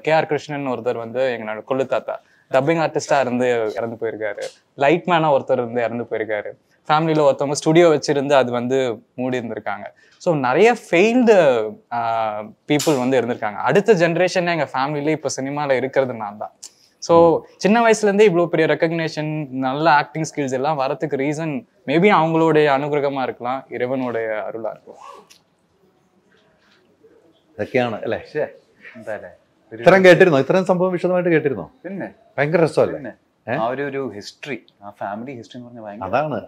கே ஆர் கிருஷ்ணன் ஒருத்தர் வந்து எங்களோட கொள்ளு தாத்தா டப்பிங் ஆர்டிஸ்டாக இருந்து இறந்து போயிருக்காரு லைட் மேனாக ஒருத்தர் இருந்து இறந்து போயிருக்காரு ஃபேமிலியில் ஒருத்தவங்க ஸ்டுடியோ வச்சுருந்து அது வந்து மூடி இருந்திருக்காங்க ஸோ நிறைய ஃபெயில்டு பீப்புள் வந்து இருந்திருக்காங்க அடுத்த ஜென்ரேஷன் எங்கள் ஃபேமிலியிலே இப்போ சினிமாவில் இருக்கிறதுனால தான் ஸோ சின்ன வயசுலேருந்தே இவ்வளோ பெரிய ரெக்கக்னேஷன் நல்ல ஆக்டிங் ஸ்கில்ஸ் எல்லாம் வரத்துக்கு ரீசன் மேபி அவங்களுடைய அனுகிரகமாக இருக்கலாம் இறைவனுடைய அருளாக இருக்கலாம் ഇതൊക്കെയാണ് അല്ലേ ഇത്രയും കേട്ടിരുന്നോ ഇത്രയും സംഭവം വിശദമായിട്ട് കേട്ടിരുന്നോ പിന്നെ ഭയങ്കര രസമല്ലേ ആ ഒരു ഹിസ്റ്ററി ആ ഫാമിലി ഹിസ്റ്ററി എന്ന് പറഞ്ഞാൽ അതാണ്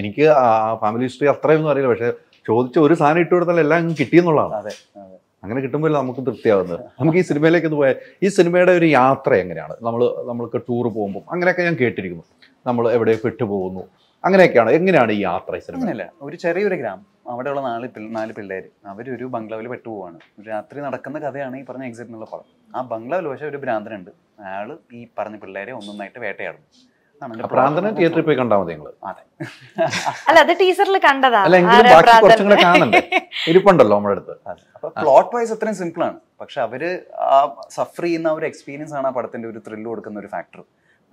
എനിക്ക് ആ ഫാമിലി ഹിസ്റ്ററി അത്രയൊന്നും അറിയില്ല പക്ഷെ ചോദിച്ച ഒരു സാധനം ഇട്ട് കൊടുത്താൽ എല്ലാം കിട്ടിയെന്നുള്ളതാണ് അതെ അതെ അങ്ങനെ കിട്ടുമ്പോൾ നമുക്ക് തൃപ്തിയാവുന്നത് നമുക്ക് ഈ സിനിമയിലേക്ക് ഒന്ന് പോയാൽ ഈ സിനിമയുടെ ഒരു യാത്ര എങ്ങനെയാണ് നമ്മൾ നമ്മൾക്ക് ടൂർ പോകുമ്പോൾ അങ്ങനെയൊക്കെ ഞാൻ കേട്ടിരിക്കുന്നു നമ്മൾ എവിടെയൊക്കെ പോകുന്നു അങ്ങനെയൊക്കെയാണ് എങ്ങനെയാണ് ഈ യാത്ര അല്ല ഒരു ചെറിയൊരു ഗ്രാമം അവിടെയുള്ള നാല് നാല് പിള്ളേർ അവരൊരു ബംഗ്ലാവിൽ പെട്ടുപോവാണ് രാത്രി നടക്കുന്ന കഥയാണ് ഈ പറഞ്ഞ എക്സിറ്റ് എന്നുള്ള പടം ആ ബംഗ്ലാവിൽ പക്ഷേ ഒരു ഭ്രാന്തനുണ്ട് അയാൾ ഈ പറഞ്ഞ പിള്ളേരെ ഒന്നൊന്നായിട്ട് വേട്ടയാടുന്നു തിയേറ്ററിൽ പോയി അല്ല നമ്മുടെ അടുത്ത് പ്ലോട്ട് വൈസ് അത്രയും സിമ്പിൾ ആണ് പക്ഷെ അവര് സഫർ ചെയ്യുന്ന ഒരു എക്സ്പീരിയൻസ് ആണ് ആ പടത്തിന്റെ ഒരു ത്രില് കൊടുക്കുന്ന ഒരു ഫാക്ടർ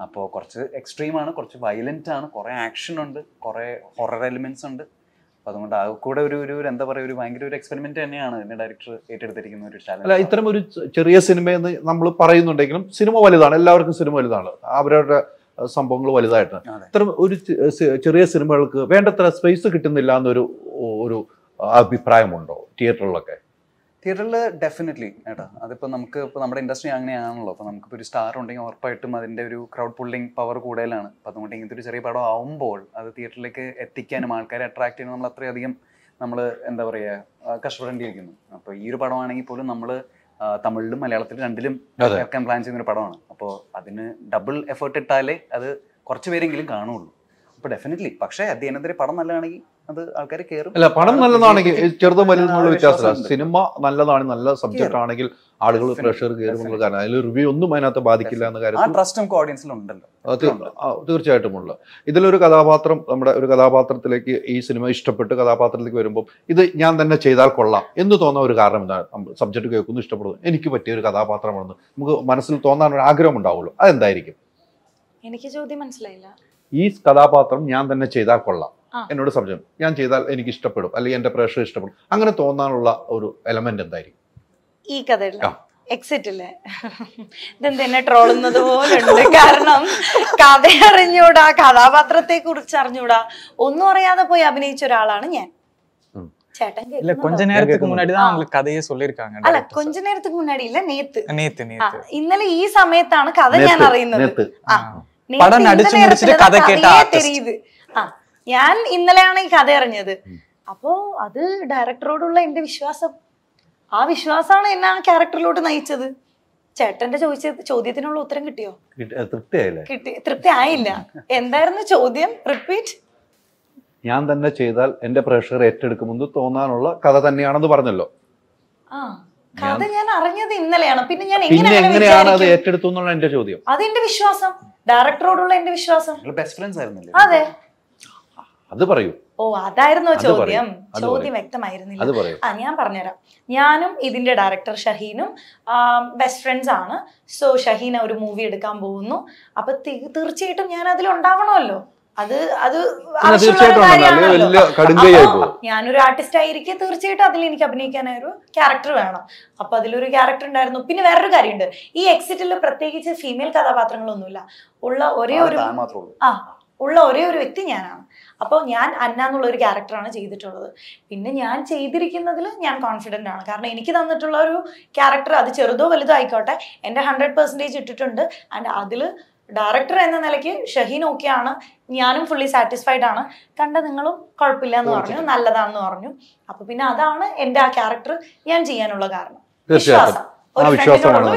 അപ്പോൾ കുറച്ച് എക്സ്ട്രീം ആണ് കുറച്ച് വയലന്റ് ആണ് കുറെ ആക്ഷൻ ഉണ്ട് കുറെ ഹൊറർ എലിമെന്റ്സ് ഉണ്ട് അതുകൊണ്ട് ആ കൂടെ ഒരു ഒരു എന്താ പറയുക ഒരു ഭയങ്കര ഒരു എക്സ്പെരിമെന്റ് തന്നെയാണ് എന്നെ ഡയറക്ടർ ഏറ്റെടുത്തിരിക്കുന്ന ഒരു ചാലഞ്ച് അല്ല ഇത്തരം ഒരു ചെറിയ സിനിമ എന്ന് നമ്മൾ പറയുന്നുണ്ടെങ്കിലും സിനിമ വലുതാണ് എല്ലാവർക്കും സിനിമ വലുതാണ് അവരുടെ സംഭവങ്ങൾ വലുതായിട്ടാണ് ഇത്തരം ഒരു ചെറിയ സിനിമകൾക്ക് വേണ്ടത്ര സ്പേസ് കിട്ടുന്നില്ല എന്നൊരു ഒരു അഭിപ്രായമുണ്ടോ തിയേറ്ററിലൊക്കെ തിയേറ്ററിൽ ഡെഫിനറ്റ്ലി ഏട്ടാ അതിപ്പോൾ നമുക്ക് ഇപ്പോൾ നമ്മുടെ ഇൻഡസ്ട്രി അങ്ങനെയാണല്ലോ അപ്പോൾ നമുക്കിപ്പോൾ ഒരു സ്റ്റാർ ഉണ്ടെങ്കിൽ ഉറപ്പായിട്ടും അതിൻ്റെ ഒരു ക്രൗഡ് പുള്ളിങ് പവർ കൂടുതലാണ് അപ്പോൾ അതുകൊണ്ട് ഇങ്ങനത്തെ ഒരു ചെറിയ പടം ആവുമ്പോൾ അത് തിയേറ്ററിലേക്ക് എത്തിക്കാനും ആൾക്കാരെ അട്രാക്ട് ചെയ്യാനും നമ്മൾ അത്രയധികം നമ്മൾ എന്താ പറയുക കഷ്ടപ്പെടേണ്ടിയിരിക്കുന്നു അപ്പോൾ ഈ ഒരു പടമാണെങ്കിൽ പോലും നമ്മൾ തമിഴിലും മലയാളത്തിലും രണ്ടിലും ചേർക്കാൻ പ്ലാൻ ചെയ്യുന്ന ഒരു പടമാണ് അപ്പോൾ അതിന് ഡബിൾ എഫേർട്ട് ഇട്ടാലേ അത് കുറച്ച് പേരെങ്കിലും കാണുള്ളൂ ഇപ്പൊ ഡെഫിനറ്റ്ലി പക്ഷേ അതി പടം നല്ലതാണെങ്കിൽ അത് ആൾക്കാർ കയറും അല്ല പടം നല്ലതാണെങ്കിൽ ചെറുതും വലുതെന്നുള്ള വ്യത്യാസമില്ല സിനിമ നല്ലതാണ് നല്ല സബ്ജക്ട് ആണെങ്കിൽ ആളുകൾ പ്രഷർ കയറും കാരണം അതിൽ റിവ്യൂ ഒന്നും അതിനകത്ത് ബാധിക്കില്ല എന്ന കാര്യം ട്രസ്റ്റ് നമുക്ക് തീർച്ചയായിട്ടും ഉള്ളത് ഇതിലൊരു കഥാപാത്രം നമ്മുടെ ഒരു കഥാപാത്രത്തിലേക്ക് ഈ സിനിമ ഇഷ്ടപ്പെട്ട് കഥാപാത്രത്തിലേക്ക് വരുമ്പോൾ ഇത് ഞാൻ തന്നെ ചെയ്താൽ കൊള്ളാം എന്ന് തോന്നുന്ന ഒരു കാരണം എന്താണ് സബ്ജക്ട് കേൾക്കുന്നു ഇഷ്ടപ്പെടുന്നു എനിക്ക് പറ്റിയ ഒരു കഥാപാത്രമാണെന്ന് നമുക്ക് മനസ്സിൽ തോന്നാൻ ഒരു ആഗ്രഹം ഉണ്ടാവുള്ളൂ അതെന്തായിരിക്കും എനിക്ക് ചോദ്യം മനസ്സിലായില്ല ഈ കഥാപാത്രം ഞാൻ തന്നെ ചെയ്താൽ കൊള്ളാം എന്നോട് സംശയം ഞാൻ ചെയ്താൽ എനിക്ക് ഇഷ്ടപ്പെടും അല്ലെങ്കിൽ എന്റെ പ്രേക്ഷകർ ഇഷ്ടപ്പെടും അങ്ങനെ തോന്നാനുള്ള ഒരു എലമെന്റ് എന്തായിരിക്കും ഈ കഥയിൽ എക്സിറ്റില്ലേ ട്രോളുന്നത് പോലുണ്ട് കാരണം കഥ അറിഞ്ഞൂടാ കഥാപാത്രത്തെ കുറിച്ച് അറിഞ്ഞൂടാ ഒന്നും അറിയാതെ പോയി അഭിനയിച്ച ഒരാളാണ് ഞാൻ ചേട്ടൻ கொஞ்ச நேரத்துக்கு முன்னாடி தான் ഇന്നലെ ഈ സമയത്താണ് കഥ ഞാൻ അറിയുന്നത് അടിച്ചു കഥ ഞാൻ ഇന്നലെയാണ് ഈ കഥ അറിഞ്ഞത് അപ്പോ അത് ഡയറക്ടറോടുള്ള എന്റെ വിശ്വാസം ആ വിശ്വാസമാണ് എന്നെ ആ ക്യാരക്ടറിലോട്ട് നയിച്ചത് ചേട്ടന്റെ ചോദിച്ച ചോദ്യത്തിനുള്ള ഉത്തരം കിട്ടിയോ കിട്ടി തൃപ്തി ആയില്ല എന്തായിരുന്നു ചോദ്യം റിപ്പീറ്റ് ഞാൻ തന്നെ ചെയ്താൽ എന്റെ പ്രേക്ഷകർ ഏറ്റെടുക്കുമെന്ന് തോന്നാനുള്ള കഥ തന്നെയാണെന്ന് പറഞ്ഞല്ലോ ആ കഥ ഞാൻ അറിഞ്ഞത് ഇന്നലെയാണ് പിന്നെ ഞാൻ എങ്ങനെ എങ്ങനെയാണ് അത് ഏറ്റെടുത്തു എന്നുള്ള എന്റെ ചോദ്യം അതെന്റെ വിശ്വാസം ഡയറക്ടറോടുള്ള എന്റെ വിശ്വാസം ബെസ്റ്റ് ഫ്രണ്ട്സ് ആയിരുന്നില്ലേ അതെ അത് പറയൂ ഓ അതായിരുന്നു ചോദ്യം ചോദ്യം വ്യക്തമായിരുന്നില്ല ആ ഞാൻ പറഞ്ഞുതരാം ഞാനും ഇതിന്റെ ഡയറക്ടർ ഷഹീനും ബെസ്റ്റ് ഫ്രണ്ട്സ് ആണ് സോ ഷഹീൻ ഒരു മൂവി എടുക്കാൻ പോകുന്നു അപ്പൊ തീർച്ചയായിട്ടും ഞാൻ അതിൽ ഉണ്ടാവണമല്ലോ അത് അത് ഞാനൊരു ആർട്ടിസ്റ്റ് ആയിരിക്കും തീർച്ചയായിട്ടും അതിൽ എനിക്ക് അഭിനയിക്കാനൊരു ക്യാരക്ടർ വേണം അപ്പൊ അതിലൊരു ക്യാരക്ടർ ഉണ്ടായിരുന്നു പിന്നെ വേറൊരു കാര്യമുണ്ട് ഈ എക്സിറ്റിൽ പ്രത്യേകിച്ച് ഫീമെയിൽ കഥാപാത്രങ്ങളൊന്നുമില്ല ഉള്ള ഒരേ ഒരു ആ ഉള്ള ഒരേ ഒരു വ്യക്തി ഞാനാണ് അപ്പോൾ ഞാൻ അന്ന എന്നുള്ള ഒരു ക്യാരക്ടറാണ് ചെയ്തിട്ടുള്ളത് പിന്നെ ഞാൻ ചെയ്തിരിക്കുന്നതിൽ ഞാൻ കോൺഫിഡൻ്റ് ആണ് കാരണം എനിക്ക് തന്നിട്ടുള്ള ഒരു ക്യാരക്ടർ അത് ചെറുതോ വലുതോ ആയിക്കോട്ടെ എൻ്റെ ഹൺഡ്രഡ് പെർസെൻറ്റേജ് ഇട്ടിട്ടുണ്ട് ആൻഡ് അതിൽ ഡയറക്ടർ എന്ന നിലയ്ക്ക് ഷഹീൻ ആണ് ഞാനും ഫുള്ളി സാറ്റിസ്ഫൈഡ് ആണ് കണ്ട നിങ്ങളും കുഴപ്പമില്ല എന്ന് പറഞ്ഞു നല്ലതാണെന്ന് പറഞ്ഞു അപ്പൊ പിന്നെ അതാണ് എന്റെ ആ ക്യാരക്ടർ ഞാൻ ചെയ്യാനുള്ള കാരണം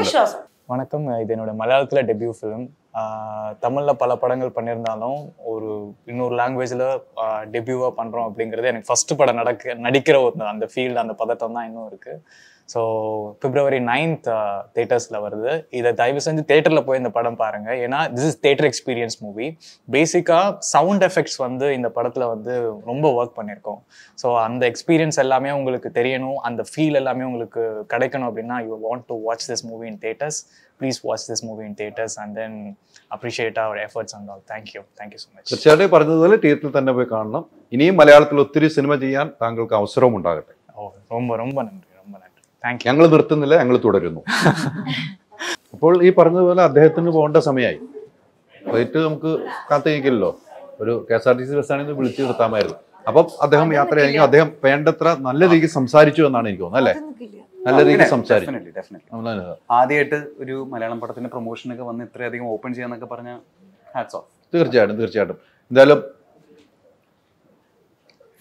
വിശ്വാസം വണക്കം ഇതിനോട് മലയാളത്തിലെ ഡെബ്യൂ ഫിലിം தமிழில் പല படங்கள் பண்ணியிருந்தாலும் ஒரு இன்னொரு லாங்குவேஜில் டெபியூவாக பண்ணுறோம் அப்படிங்கிறது எனக்கு ஃபஸ்ட்டு படம் நடக்க நடிக்கிற ஒரு அந்த ஃபீல்டு அந்த பதட்டம் தான் இன்னும் இருக்குது ஸோ பிப்ரவரி நைன்த் தேட்டர்ஸில் வருது இதை தயவு செஞ்சு தேட்டரில் போய் இந்த படம் பாருங்கள் ஏன்னா this is theatre experience movie பேசிக்காக சவுண்ட் எஃபெக்ட்ஸ் வந்து இந்த படத்தில் வந்து ரொம்ப ஒர்க் பண்ணியிருக்கோம் ஸோ அந்த எக்ஸ்பீரியன்ஸ் எல்லாமே உங்களுக்கு தெரியணும் அந்த ஃபீல் எல்லாமே உங்களுக்கு கிடைக்கணும் அப்படின்னா you want to watch this movie in theatres please watch this movie in theatres and then appreciate അവർ efforts and all thank you thank you so பறந்ததில் തീർച്ചയായിട്ടും தன்னை போய் காணணும் இனியும் மலையாளத்தில் ഇനിയും சினிமா ഒത്തിരി സിനിമ அவசரம் താങ്കൾക്ക് ஓ ரொம்ப ரொம்ப நன்றி ഞങ്ങൾ നിർത്തുന്നില്ല ഞങ്ങൾ തുടരുന്നു അപ്പോൾ ഈ പറഞ്ഞതുപോലെ അദ്ദേഹത്തിന് പോകേണ്ട സമയമായി ഫ്ലൈറ്റ് നമുക്ക് കാത്തിരിക്കില്ലല്ലോ ഒരു K S R T C ബസ്സാണെങ്കിൽ വിളിച്ചു നിർത്താമായിരുന്നു അപ്പം അദ്ദേഹം യാത്ര ചെയ്തെങ്കിൽ അദ്ദേഹം വേണ്ടത്ര നല്ല രീതിയിൽ സംസാരിച്ചു എന്നാണ് എനിക്ക് തോന്നുന്നത് അല്ലേ നല്ല രീതിയിൽ സംസാരിച്ചു ആദ്യമായിട്ട് ഒരു മലയാളം പടത്തിന്റെ ഒക്കെ വന്ന് ഇത്രയധികം ഓപ്പൺ ചെയ്യാന്നൊക്കെ പറഞ്ഞ ഹാറ്റ്സ് ഓഫ് തീർച്ചയായിട്ടും തീർച്ചയായിട്ടും എന്തായാലും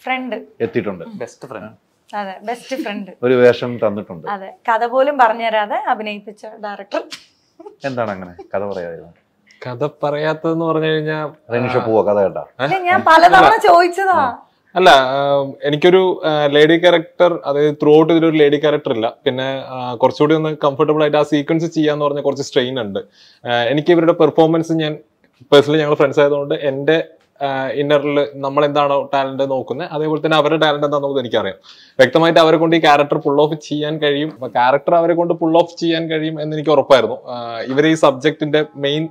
ഫ്രണ്ട് എത്തിയിട്ടുണ്ട് ബെസ്റ്റ് ഫ്രണ്ട് അതെ ബെസ്റ്റ് ഫ്രണ്ട് ഒരു വേഷം തന്നിട്ടുണ്ട് അതെ കഥ പോലും പറഞ്ഞുതരാതെ അഭിനയിപ്പിച്ച ഡയറക്ടർ എന്താണ് അങ്ങനെ കഥ പറയാതിരുന്നത് കഥ പറയാത്തതെന്ന് പറഞ്ഞു കഴിഞ്ഞാൽ പോവാ കഥ കേട്ടാ ഞാൻ പലതവണ ചോദിച്ചതാ അല്ല എനിക്കൊരു ലേഡി ക്യാരക്ടർ അതായത് ത്രൂ ഔട്ട് ഇതിലൊരു ലേഡി ക്യാരക്ടർ ഇല്ല പിന്നെ കുറച്ചുകൂടി ഒന്ന് കംഫർട്ടബിൾ ആയിട്ട് ആ സീക്വൻസ് ചെയ്യാന്ന് പറഞ്ഞ കുറച്ച് സ്ട്രെയിൻ ഉണ്ട് എനിക്ക് ഇവരുടെ പെർഫോമൻസ് ഞാൻ പേഴ്സണലി ഞങ്ങൾ ഫ്രണ്ട്സ് ആയതുകൊണ്ട് എൻ്റെ ഇന്നറിൽ നമ്മൾ എന്താണോ ടാലന്റ് നോക്കുന്നത് അതേപോലെ തന്നെ അവരുടെ ടാലന്റ് എന്താണെന്ന് എനിക്കറിയാം വ്യക്തമായിട്ട് അവരെ കൊണ്ട് ഈ ക്യാരക്ടർ പുൾ ഓഫ് ചെയ്യാൻ കഴിയും ക്യാരക്ടർ അവരെ കൊണ്ട് പുൾ ഓഫ് ചെയ്യാൻ കഴിയും എന്ന് എനിക്ക് ഉറപ്പായിരുന്നു ഇവർ ഈ സബ്ജക്റ്റിന്റെ മെയിൻ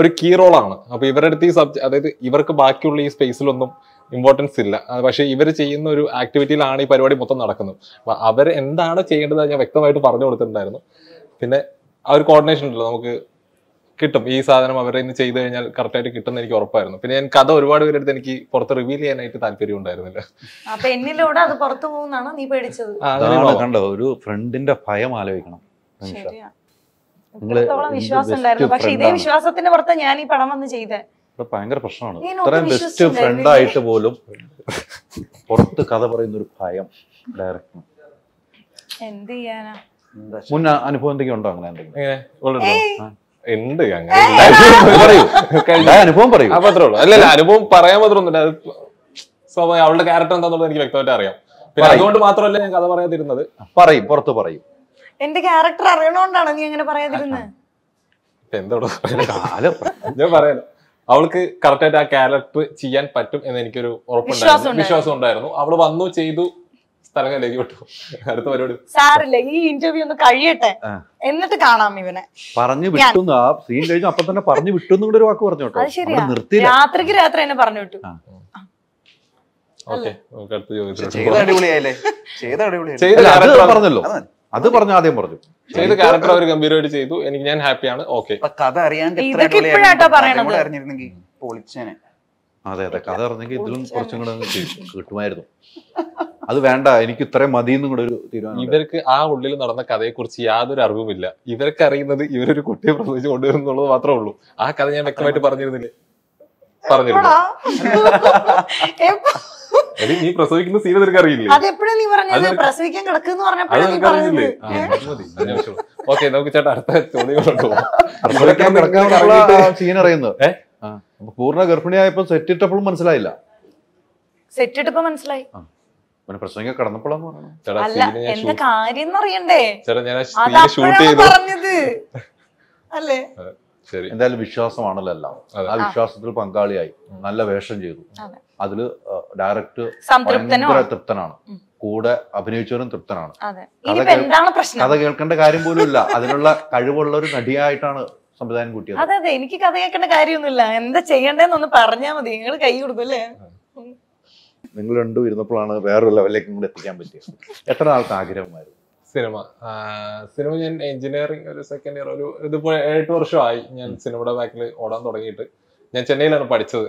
ഒരു കീ റോളാണ് അപ്പൊ ഇവരുടെ അടുത്ത് ഈ സബ്ജക്ട് അതായത് ഇവർക്ക് ബാക്കിയുള്ള ഈ സ്പേസിലൊന്നും ഇമ്പോർട്ടൻസ് ഇല്ല പക്ഷെ ഇവർ ചെയ്യുന്ന ഒരു ആക്ടിവിറ്റിയിലാണ് ഈ പരിപാടി മൊത്തം നടക്കുന്നത് അപ്പൊ അവർ എന്താണ് ചെയ്യേണ്ടത് ഞാൻ വ്യക്തമായിട്ട് പറഞ്ഞു കൊടുത്തിട്ടുണ്ടായിരുന്നു പിന്നെ ആ ഒരു കോർഡിനേഷൻ ഉണ്ടല്ലോ നമുക്ക് കിട്ടും ഈ സാധനം അവരുടെ ഇന്ന് ചെയ്തു കഴിഞ്ഞാൽ കറക്റ്റായിട്ട് കിട്ടുന്ന എനിക്ക് ഉറപ്പായിരുന്നു പിന്നെ ഞാൻ കഥ ഒരുപാട് പേരെടുത്ത് എനിക്ക് പുറത്ത് റിവീൽ ചെയ്യാനായിട്ട് താല്പര്യം ഉണ്ടായിരുന്നില്ല അത് നീ കണ്ടോ ഒരു ഫ്രണ്ടിന്റെ ഭയം ആലോചിക്കണം വിശ്വാസം ഉണ്ടായിരുന്നു പക്ഷെ വിശ്വാസത്തിന്റെ പുറത്ത് ഞാൻ ഈ പ്രശ്നമാണ് ബെസ്റ്റ് ഫ്രണ്ട് ആയിട്ട് പോലും പുറത്ത് കഥ പറയുന്ന ഒരു ഭയം ഡയറക്ടർ എന്ത് ചെയ്യാനാ മുൻ അനുഭവം എന്തെങ്കിലും ഉണ്ടോ അങ്ങനെ എന്തെങ്കിലും ഉണ്ട് അങ്ങനെ അനുഭവം പറയൂ അത്രേ ഉള്ളൂ അല്ലല്ല അനുഭവം പറയാൻ മാത്രം ഒന്നുമില്ല അത് അവളുടെ ക്യാരക്ടർ എന്താണെന്നുള്ളത് എനിക്ക് വ്യക്തമായിട്ട് അറിയാം പിന്നെ അതുകൊണ്ട് മാത്രമല്ല ഞാൻ കഥ പറയാതിരുന്നത് പറയും പുറത്ത് പറയും എന്റെ ക്യാരക്ടർ അറിയണോണ്ടാണ് നീ അങ്ങനെ പറയാതിരുന്നത് എന്തോടോ ഞാൻ പറയാലോ അവൾക്ക് ആയിട്ട് ആ ക്യാരക്ടർ ചെയ്യാൻ പറ്റും എന്ന് എനിക്കൊരു ഉറപ്പുണ്ടായിരുന്നു വിശ്വാസം ഉണ്ടായിരുന്നു അവള് വന്നു ചെയ്തു സ്ഥലം കയ്യിലേക്ക് വിട്ടു അടുത്ത പരിപാടി സാറില്ല ഈ ഇന്റർവ്യൂ ഒന്ന് കഴിയട്ടെ എന്നിട്ട് കാണാം ഇവനെ പറഞ്ഞു വിട്ടു സീൻ കഴിഞ്ഞു അപ്പൊ തന്നെ പറഞ്ഞു വിട്ടു ഒരു വാക്ക് പറഞ്ഞു അത് രാത്രിക്ക് രാത്രി എന്നെ പറഞ്ഞു വിട്ടു അത് പറഞ്ഞു ആദ്യം പറഞ്ഞു ചെയ്ത ക്യാരക്ടർ അവർ ഗംഭീരമായിട്ട് ചെയ്തു എനിക്ക് ഞാൻ ഹാപ്പിയാണ് ഓക്കെ കഥ അറിയാണ്ട് അറിഞ്ഞിരുന്നെങ്കിൽ പൊളിച്ചേനെ അതെ അതെ കഥ അറിഞ്ഞെങ്കിൽ ഇതിലും കുറച്ചും കൂടെ കിട്ടുമായിരുന്നു അത് വേണ്ട എനിക്ക് ഇത്രയും മതി എന്നും കൂടെ ഒരു തീരുമാനം ഇവർക്ക് ആ ഉള്ളിൽ നടന്ന കഥയെ കുറിച്ച് യാതൊരു അറിവുമില്ല ഇവർക്ക് അറിയുന്നത് ഇവരൊരു കുട്ടിയെ പ്രസവിച്ച് കൊണ്ടുവരും എന്നുള്ളത് മാത്രമേ ഉള്ളൂ ആ കഥ ഞാൻ വ്യക്തമായിട്ട് പറഞ്ഞിരുന്നില്ലേ പറഞ്ഞിരുന്നു നീ പ്രസവിക്കുന്ന സീന നിനക്ക് അറിയില്ലേ നീ പറഞ്ഞത് പ്രസവിക്കാൻ ഓക്കെ നമുക്ക് ചേട്ടാ അടുത്ത ചോദ്യങ്ങളുണ്ടോ സീൻ അറിയുന്നത് പൂർണ്ണ ഗർഭിണിയായപ്പോ സെറ്റിട്ടപ്പോഴും മനസ്സിലായില്ല സെറ്റ് ഇട്ടപ്പോ മനസ്സിലായി അല്ല എന്താ കാര്യം അറിയണ്ടേ ഞാൻ ഷൂട്ട് ചെയ്തു അല്ലേ ശരി വിശ്വാസത്തിൽ പങ്കാളിയായി നല്ല വേഷം ചെയ്തു അതില് ഡയറക്റ്റ് സംതൃപ്തനും തൃപ്തനാണ് കൂടെ അഭിനയിച്ചവരും തൃപ്തനാണ് കഥ കേൾക്കേണ്ട കാര്യം പോലും ഇല്ല അതിനുള്ള കഴിവുള്ള ഒരു നടിയായിട്ടാണ് സംവിധാനം കൂട്ടി അതെ അതെ എനിക്ക് കഥ കേൾക്കേണ്ട കാര്യമൊന്നുമില്ല എന്താ ചെയ്യണ്ടെന്നൊന്ന് പറഞ്ഞാൽ മതി നിങ്ങൾ കൈ കൊടുക്കും അല്ലേ നിങ്ങൾ രണ്ടും ഇരുന്നപ്പോഴാണ് വേറൊരു ലെവലിലേക്ക് കൂടെ എത്തിക്കാൻ പറ്റിയത് എത്ര ആൾക്ക് ആഗ്രഹമായിരുന്നു സിനിമ സിനിമ ഞാൻ എഞ്ചിനീയറിംഗ് ഒരു സെക്കൻഡ് ഇയർ ഒരു ഇതിപ്പോ എട്ട് വർഷമായി ഞാൻ സിനിമയുടെ ബാക്കിൽ ഓടാൻ തുടങ്ങിയിട്ട് ഞാൻ ചെന്നൈയിലാണ് പഠിച്ചത്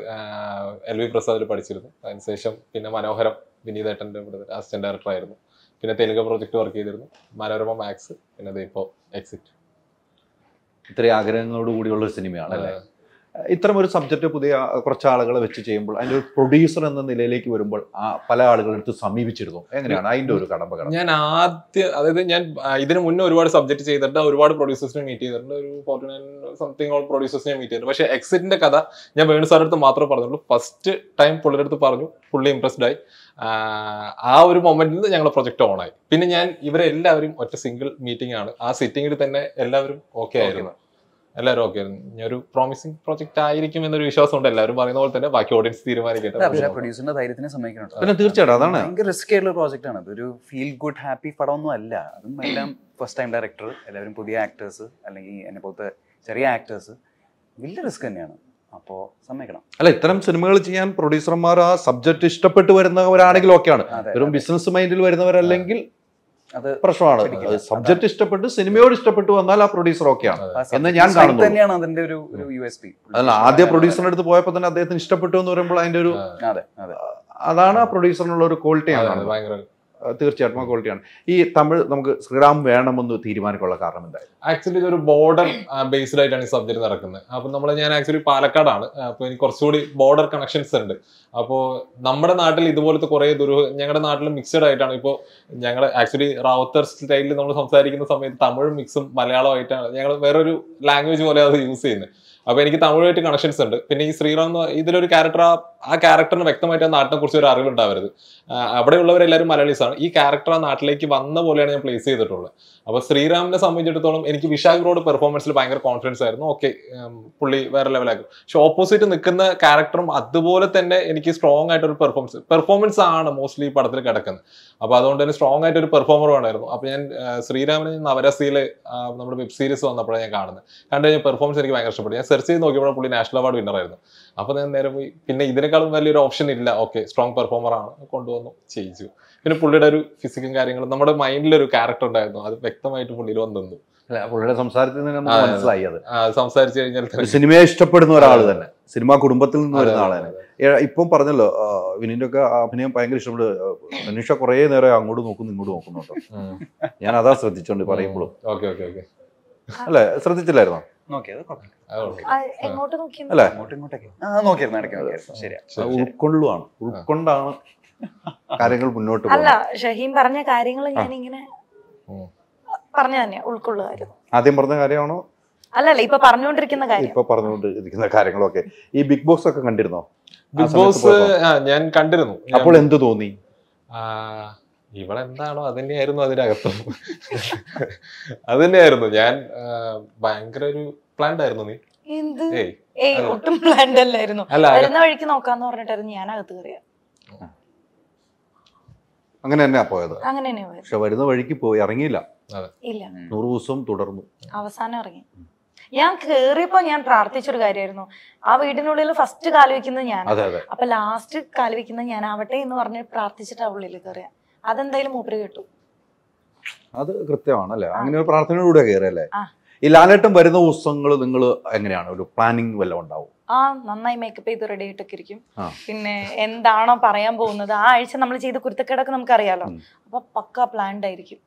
എൽ വി പ്രസാദിൽ പഠിച്ചിരുന്നു അതിനുശേഷം പിന്നെ മനോഹരം വിനീതേട്ടൻ്റെ ഇവിടെ അസിസ്റ്റന്റ് ഡയറക്ടർ ആയിരുന്നു പിന്നെ തെലുങ്ക് പ്രോജക്റ്റ് വർക്ക് ചെയ്തിരുന്നു മനോരമ മാക്സ് പിന്നെ ദീപോ എക്സിറ്റ് ഇത്രയും ആഗ്രഹങ്ങളോട് കൂടിയുള്ള ഒരു സിനിമയാണ് അല്ലേ ഇത്തരം ഒരു സബ്ജക്റ്റ് പുതിയ കുറച്ച് ആളുകളെ വെച്ച് ചെയ്യുമ്പോൾ അതിന്റെ ഒരു പ്രൊഡ്യൂസർ എന്ന നിലയിലേക്ക് വരുമ്പോൾ ആ പല ആളുകളെടുത്ത് സമീപിച്ചിരുന്നു എങ്ങനെയാണ് അതിന്റെ ഒരു കടമ്പ ഞാൻ ആദ്യം അതായത് ഞാൻ ഇതിന് മുന്നേ ഒരുപാട് സബ്ജക്ട് ചെയ്തിട്ടുണ്ട് ഒരുപാട് പ്രൊഡ്യൂസേഴ്സിനെ മീറ്റ് ചെയ്തിട്ടുണ്ട് ഒരു ഫോർട്ടി നയൻ സംതിങ് ഓൾ പ്രൊഡ്യൂസേഴ്സിനെ മീറ്റ് ചെയ്തിട്ടുണ്ട് പക്ഷേ എക്സിറ്റിന്റെ കഥ ഞാൻ വേണു സാറിൻ്റെ അടുത്ത് മാത്രം പറഞ്ഞുള്ളൂ ഫസ്റ്റ് ടൈം പുള്ളിയുടെ അടുത്ത് പറഞ്ഞു പുള്ളി ഇംപ്രസ്ഡ് ആയി ആ ഒരു മൊമെന്റിൽ നിന്ന് ഞങ്ങളുടെ പ്രൊജക്ട് ഓണായി പിന്നെ ഞാൻ ഇവരെല്ലാവരും ഒറ്റ സിംഗിൾ മീറ്റിംഗ് ആണ് ആ സിറ്റിംഗിൽ തന്നെ എല്ലാവരും ഓക്കെ ആയിരുന്നു എല്ലാവരും ഓക്കെ ആയിരുന്നു ഒരു പ്രോമിസിംഗ് പ്രോജക്റ്റ് ആയിരിക്കും എന്നൊരു വിശ്വാസം ഉണ്ട് എല്ലാവരും പറയുന്ന പോലെ തന്നെ ബാക്കി ഓഡിയൻസ് തീരുമാനിക്കട്ടെ പ്രൊഡ്യൂസറിന്റെ ധൈര്യത്തിനെ സമ്മതിക്കണം പിന്നെ തീർച്ചയായിട്ടും അതാണ് ഭയങ്കര റിസ്ക് പ്രോജക്റ്റ് ആണ് ഒരു ഫീൽ ഗുഡ് ഹാപ്പി പടം ഒന്നും അല്ല അതും എല്ലാം ഫസ്റ്റ് ടൈം ഡയറക്ടർ എല്ലാവരും പുതിയ ആക്ടേഴ്സ് അല്ലെങ്കിൽ എന്നെ പോലത്തെ ചെറിയ ആക്ടേഴ്സ് വലിയ റിസ്ക് തന്നെയാണ് അപ്പോൾ സമ്മതിക്കണം അല്ല ഇത്തരം സിനിമകൾ ചെയ്യാൻ പ്രൊഡ്യൂസർമാർ ആ സബ്ജക്ട് ഇഷ്ടപ്പെട്ട് വരുന്നവരാണെങ്കിൽ ഓക്കെയാണ് വെറും ബിസിനസ് മൈൻഡിൽ വരുന്നവരല്ലെങ്കിൽ പ്രശ്നമാണ് സബ്ജക്ട് ഇഷ്ടപ്പെട്ട് സിനിമയോട് ഇഷ്ടപ്പെട്ടു വന്നാൽ ആ പ്രൊഡ്യൂസർ ഓക്കെയാണ് എന്ന് ഞാൻ കാണുന്നു തന്നെയാണ് അതിന്റെ ഒരു യു എസ് പി അല്ല ആദ്യ പ്രൊഡ്യൂസറിന്റെ അടുത്ത് പോയപ്പോൾ തന്നെ അദ്ദേഹത്തിന് ഇഷ്ടപ്പെട്ടു എന്ന് പറയുമ്പോൾ അതിന്റെ ഒരു അതാണ് ആ പ്രൊഡ്യൂസറിനുള്ള ഒരു ക്വാളിറ്റി ആണ് ഭയങ്കര തീർച്ചയായിട്ടും ആ ക്വാളിറ്റിയാണ് ഈ തമിഴ് നമുക്ക് ശ്രീറാം വേണമെന്ന് തീരുമാനിക്കാനുള്ള കാരണം എന്തായാലും ആക്ച്വലി ഇതൊരു ബോർഡർ ബേസ്ഡ് ആയിട്ടാണ് ഈ സബ്ജക്ട് നടക്കുന്നത് അപ്പം നമ്മൾ ഞാൻ ആക്ച്വലി പാലക്കാടാണ് അപ്പോൾ എനിക്ക് കുറച്ചുകൂടി ബോർഡർ കണക്ഷൻസ് ഉണ്ട് അപ്പോൾ നമ്മുടെ നാട്ടിൽ ഇതുപോലത്തെ കുറേ ദുരു ഞങ്ങളുടെ നാട്ടിൽ മിക്സഡ് ആയിട്ടാണ് ഇപ്പോൾ ഞങ്ങൾ ആക്ച്വലി റാവത്തർ സ്റ്റൈലിൽ നമ്മൾ സംസാരിക്കുന്ന സമയത്ത് തമിഴ് മിക്സും മലയാളം ആയിട്ടാണ് ഞങ്ങൾ വേറൊരു ലാംഗ്വേജ് പോലെ അത് യൂസ് ചെയ്യുന്നത് അപ്പോൾ എനിക്ക് തമിഴായിട്ട് കണക്ഷൻസ് ഉണ്ട് പിന്നെ ഈ ശ്രീറാം ഇതിലൊരു ക്യാരക്ടർ ആ ആ ക്യാരക്ടറിന് വ്യക്തമായിട്ട് ആ നാട്ടിനെ കുറിച്ച് ഒരു അറിവുണ്ടാവരുത് അവിടെയുള്ളവരെല്ലാവരും മലയാളീസാണ് ഈ ക്യാരക്ടർ ആ നാട്ടിലേക്ക് വന്ന പോലെയാണ് ഞാൻ പ്ലേസ് ചെയ്തിട്ടുള്ളത് അപ്പോൾ ശ്രീരാമിനെ സംബന്ധിച്ചിടത്തോളം എനിക്ക് വിശാഖിനോട് പെർഫോമൻസിൽ ഭയങ്കര കോൺഫിഡൻസ് ആയിരുന്നു ഓക്കെ പുള്ളി വേറെ ലെവലാക്കും പക്ഷെ ഓപ്പോസിറ്റ് നിൽക്കുന്ന ക്യാരക്ടറും അതുപോലെ തന്നെ എനിക്ക് സ്ട്രോങ് ആയിട്ടൊരു പെർഫോമൻസ് പെർഫോമൻസ് ആണ് മോസ്റ്റ്ലി ഈ പടത്തിൽ കിടക്കുന്നത് അപ്പോൾ അതുകൊണ്ട് തന്നെ സ്ട്രോങ് ആയിട്ട് ഒരു പെർഫോമർ വേണമായിരുന്നു അപ്പോൾ ഞാൻ ശ്രീരാമിനെ നവരസിയിൽ നമ്മുടെ വെബ് സീരീസ് വന്നപ്പോഴാണ് ഞാൻ കാണുന്നത് കണ്ടു കഴിഞ്ഞാൽ പെർഫോമൻസ് എനിക്ക് ഭയങ്കര ഇഷ്ടപ്പെട്ടു ഞാൻ സെർച്ച് ചെയ്ത് നോക്കിയപ്പോൾ പുള്ളി നാഷണൽ അവാർഡ് വിന്നറായിരുന്നു അപ്പോൾ ഞാൻ നേരെ പോയി പിന്നെ ഇതിനേക്കാളും വലിയൊരു ഓപ്ഷൻ ഇല്ല ഓക്കെ സ്ട്രോങ് പെർഫോമർ ആണ് കൊണ്ടുവന്നു ചെയ്യിച്ചു പിന്നെ പുള്ളിയുടെ ഒരു ഫിസിക്കും കാര്യങ്ങളും നമ്മുടെ മൈൻഡിലൊരു ക്യാരക്ടർ ഉണ്ടായിരുന്നു അത് വ്യക്തമായിട്ട് പുള്ളിയിൽ വന്നു സംസാരത്തിൽ നിന്ന് അത് സംസാരിച്ചു കഴിഞ്ഞാൽ സിനിമയെ ഇഷ്ടപ്പെടുന്ന ഒരാൾ തന്നെ സിനിമ കുടുംബത്തിൽ നിന്ന് വരുന്ന ആൾ തന്നെ ഇപ്പം പറഞ്ഞല്ലോ വിനിന്റെ ഒക്കെ അഭിനയം ഭയങ്കര ഇഷ്ടപ്പെട്ടു മനുഷ്യ കുറേ നേരം അങ്ങോട്ട് നോക്കുന്നു ഇങ്ങോട്ട് നോക്കുന്നുണ്ടോ ഞാൻ അതാ ശ്രദ്ധിച്ചോണ്ട് പറയുമ്പോഴും അല്ലെ ശ്രദ്ധിച്ചില്ലായിരുന്നോ ഉൾക്കൊള്ളുവാണ് ഉൾക്കൊണ്ടാണ് കാര്യങ്ങൾ മുന്നോട്ട് അല്ല ഷഹീം പറഞ്ഞ കാര്യങ്ങൾ ഞാൻ ഇങ്ങനെ പറഞ്ഞു തന്നെ ഉൾക്കൊള്ളുമായിരുന്നു ആദ്യം പറഞ്ഞ കാര്യമാണോ അല്ലല്ല ഇപ്പൊ പറഞ്ഞുകൊണ്ടിരിക്കുന്ന കാര്യം ഇപ്പൊ പറഞ്ഞുകൊണ്ടിരിക്കുന്ന കാര്യങ്ങളൊക്കെ ഈ ബിഗ് ബോസ് ഒക്കെ കണ്ടിരുന്നോ ബിഗ് ബോസ് ഞാൻ കണ്ടിരുന്നു അപ്പോൾ എന്ത് തോന്നി ഇവിടെ എന്താണോ അതിൻ്റെയായിരുന്നു അതിനകത്തും അത് തന്നെയായിരുന്നു ഞാൻ ഭയങ്കര ഒരു പ്ലാൻഡായിരുന്നു ആയിരുന്നു നീ പ്ലാൻഡ് അല്ലായിരുന്നു വരുന്ന വഴിക്ക് നോക്കാന്ന് ഞാൻ അങ്ങനെ തന്നെയാ പോയത് അങ്ങനെ പക്ഷെ വരുന്ന വഴിക്ക് പോയി ഇറങ്ങിയില്ല ഇല്ല നൂറ് ദിവസം തുടർന്നു അവസാനം ഇറങ്ങി ഞാൻ കേറിയപ്പോ ഞാൻ പ്രാർത്ഥിച്ചൊരു കാര്യമായിരുന്നു ആ വീടിനുള്ളിൽ ഫസ്റ്റ് കാലുവെക്കുന്നത് ഞാൻ അപ്പൊ ലാസ്റ്റ് കാലുവെക്കുന്നത് ഞാൻ ആവട്ടെ എന്ന് പറഞ്ഞ് പ്രാർത്ഥിച്ചിട്ടാ ഉള്ളിൽ കയറിയാ അതെന്തായാലും മൂപ്പര് കേട്ടു അത് കൃത്യമാണല്ലേ അങ്ങനെ ഒരു പ്രാർത്ഥനയിലൂടെ കയറിയല്ലേ ഈ ലാലേട്ടം വരുന്ന ദിവസങ്ങൾ നിങ്ങൾ എങ്ങനെയാണ് ഒരു പ്ലാനിങ് വല്ലതും ഉണ്ടാവും ആ നന്നായി മേക്കപ്പ് ചെയ്ത് റെഡി ആയിട്ടൊക്കെ ഇരിക്കും പിന്നെ എന്താണോ പറയാൻ പോകുന്നത് ആ ആഴ്ച നമ്മൾ ചെയ്ത കുരുത്തക്കേടൊക്കെ നമുക്കറിയാലോ അപ്പൊ പക്ക പ്ലാൻഡ് ആയിരിക്കും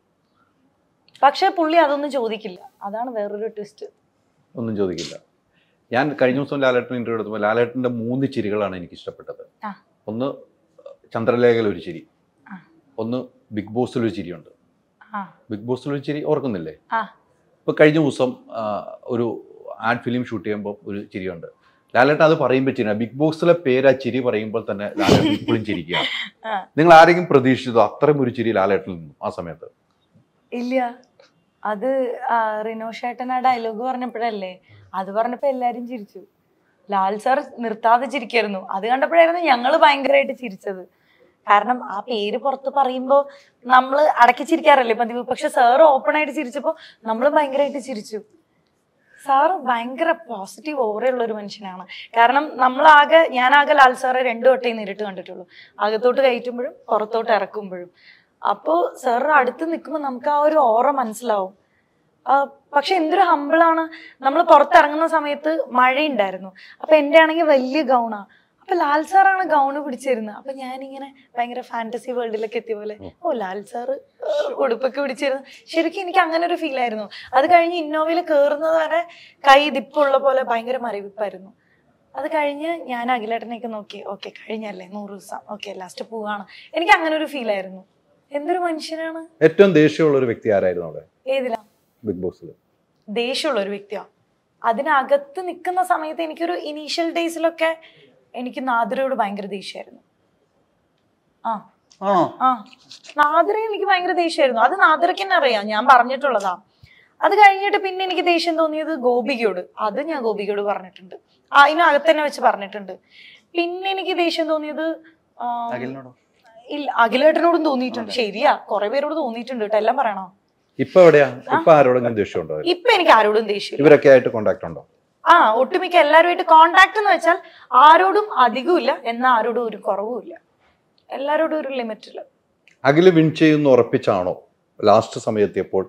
പക്ഷെ പുള്ളി അതൊന്നും ചോദിക്കില്ല അതാണ് വേറൊരു ട്വിസ്റ്റ് ഒന്നും ചോദിക്കില്ല ഞാൻ കഴിഞ്ഞ ദിവസം ലാലേട്ടൻ ഇന്റർവ്യൂ എടുത്തപ്പോൾ ലാലേട്ടന്റെ മൂന്ന് ചിരികളാണ് എനിക്ക് ഇഷ്ടപ്പെട്ടത് ഒന്ന് ചന്ദ്രലേഖല ഒരു ചിരി ഒന്ന് ബിഗ് ബോസിലൊരു ചിരിയുണ്ട് ബിഗ് ബോസിലൊരു ചിരി ഓർക്കുന്നില്ലേ ഇപ്പൊ കഴിഞ്ഞ ദിവസം ഒരു ആഡ് ഫിലിം ഷൂട്ട് ചെയ്യുമ്പോൾ ഒരു ചിരിയുണ്ട് ലാലേട്ടൻ അത് പറയുമ്പോൾ ചിരി ബിഗ് ബോസിലെ പേര് ആ ചിരി പറയുമ്പോൾ തന്നെ ലാലേട്ടൻ ഇപ്പോഴും ചിരിക്കുക നിങ്ങൾ ആരെങ്കിലും പ്രതീക്ഷിച്ചതോ അത്രയും ഒരു ചിരി ലാലേട്ടൻ നിന്നു ആ സമയത്ത് ഇല്ല അത് റിനോഷേട്ടൻ ആ ഡയലോഗ് പറഞ്ഞപ്പോഴല്ലേ അത് പറഞ്ഞപ്പോൾ എല്ലാരും ചിരിച്ചു ലാൽ സാർ നിർത്താതെ ചിരിക്കായിരുന്നു അത് കണ്ടപ്പോഴായിരുന്നു ഞങ്ങൾ ഭയങ്കരമായിട്ട് ചിരിച്ചത് കാരണം ആ പേര് പുറത്ത് പറയുമ്പോ നമ്മൾ അടക്കി ചിരിക്കാറല്ലേ പതിവ് പക്ഷെ സാറ് ഓപ്പൺ ആയിട്ട് ചിരിച്ചപ്പോൾ നമ്മൾ ഭയങ്കരമായിട്ട് ചിരിച്ചു സാറ് ഭയങ്കര പോസിറ്റീവ് ഓവറുള്ള ഒരു മനുഷ്യനാണ് കാരണം നമ്മളാകെ ഞാനാകെ ലാൽ സാറെ രണ്ടു വട്ടേ നേരിട്ട് കണ്ടിട്ടുള്ളൂ അകത്തോട്ട് കയറ്റുമ്പോഴും പുറത്തോട്ട് ഇറക്കുമ്പോഴും അപ്പോൾ സാറിന് അടുത്ത് നിൽക്കുമ്പോൾ നമുക്ക് ആ ഒരു ഓറ മനസ്സിലാവും പക്ഷെ എന്തൊരു ഹമ്പിളാണ് നമ്മൾ പുറത്തിറങ്ങുന്ന സമയത്ത് മഴയുണ്ടായിരുന്നു അപ്പൊ എന്റെ ആണെങ്കിൽ വലിയ ഗൗണാണ് അപ്പൊ ലാൽ സാറാണ് ഗൗണ് പിടിച്ചിരുന്നത് അപ്പൊ ഞാനിങ്ങനെ ഭയങ്കര ഫാന്റസി വേൾഡിലൊക്കെ എത്തിയ പോലെ ഓ ലാൽ സാറ് ഉടുപ്പൊക്കെ പിടിച്ചിരുന്നു ശരിക്കും എനിക്ക് അങ്ങനെ ഒരു ഫീൽ ആയിരുന്നു അത് കഴിഞ്ഞ് ഇന്നോവയിൽ കയറുന്നത് വരെ കൈ ദിപ്പുള്ള പോലെ ഭയങ്കര മറിവിപ്പായിരുന്നു അത് കഴിഞ്ഞ് ഞാൻ അഖിലേട്ടനേക്ക് നോക്കി ഓക്കെ കഴിഞ്ഞല്ലേ നൂറ് ദിവസം ഓക്കെ ലാസ്റ്റ് പോവാണ് എനിക്ക് അങ്ങനെ ഒരു ഫീൽ ആയിരുന്നു എന്തൊരു മനുഷ്യനാണ് ഏറ്റവും ദേഷ്യമുള്ള ഒരു വ്യക്തി ആരായിരുന്നു അവിടെ ഏതിലാ ബിഗ് ബോസിൽ ദേഷ്യമുള്ള ഒരു വ്യക്തിയാ അതിനകത്ത് നിൽക്കുന്ന സമയത്ത് എനിക്കൊരു ഇനീഷ്യൽ ഡേയ്സിലൊക്കെ എനിക്ക് നാദരയോട് ഭയങ്കര ദേഷ്യായിരുന്നു ആ ആ നാദിര എനിക്ക് ഭയങ്കര ദേഷ്യമായിരുന്നു അത് നാദിരക്ക് തന്നെ അറിയാം ഞാൻ പറഞ്ഞിട്ടുള്ളതാ അത് കഴിഞ്ഞിട്ട് പിന്നെ എനിക്ക് ദേഷ്യം തോന്നിയത് ഗോപികയോട് അത് ഞാൻ ഗോപികയോട് പറഞ്ഞിട്ടുണ്ട് അതിനകത്ത് തന്നെ വെച്ച് പറഞ്ഞിട്ടുണ്ട് പിന്നെ എനിക്ക് ദേഷ്യം തോന്നിയത് ഇല്ല അഖിലേട്ടനോടും തോന്നിയിട്ടുണ്ട് ശരിയാ കൊറേ പേരോട് തോന്നിയിട്ടുണ്ട് കേട്ടോ എല്ലാം പറയണോ ഇപ്പൊ എവിടെയാ ഇപ്പൊ ആരോടെങ്കിലും ഉണ്ടോ ഇപ്പൊ എനിക്ക് ആരോടും ദേഷ്യം ഇവരൊക്കെ ആയിട്ട് കോണ്ടാക്ട് ഉണ്ടോ ആ ഒട്ടുമിക്ക എല്ലാവരുമായിട്ട് കോണ്ടാക്ട് എന്ന് വെച്ചാൽ ആരോടും അധികമില്ല എന്നാൽ ആരോടും ഒരു കുറവുമില്ല എല്ലാരോടും ഒരു ഇല്ല അഖില് വിൻ ചെയ്യുന്ന ഉറപ്പിച്ചാണോ ലാസ്റ്റ് സമയത്തെപ്പോൾ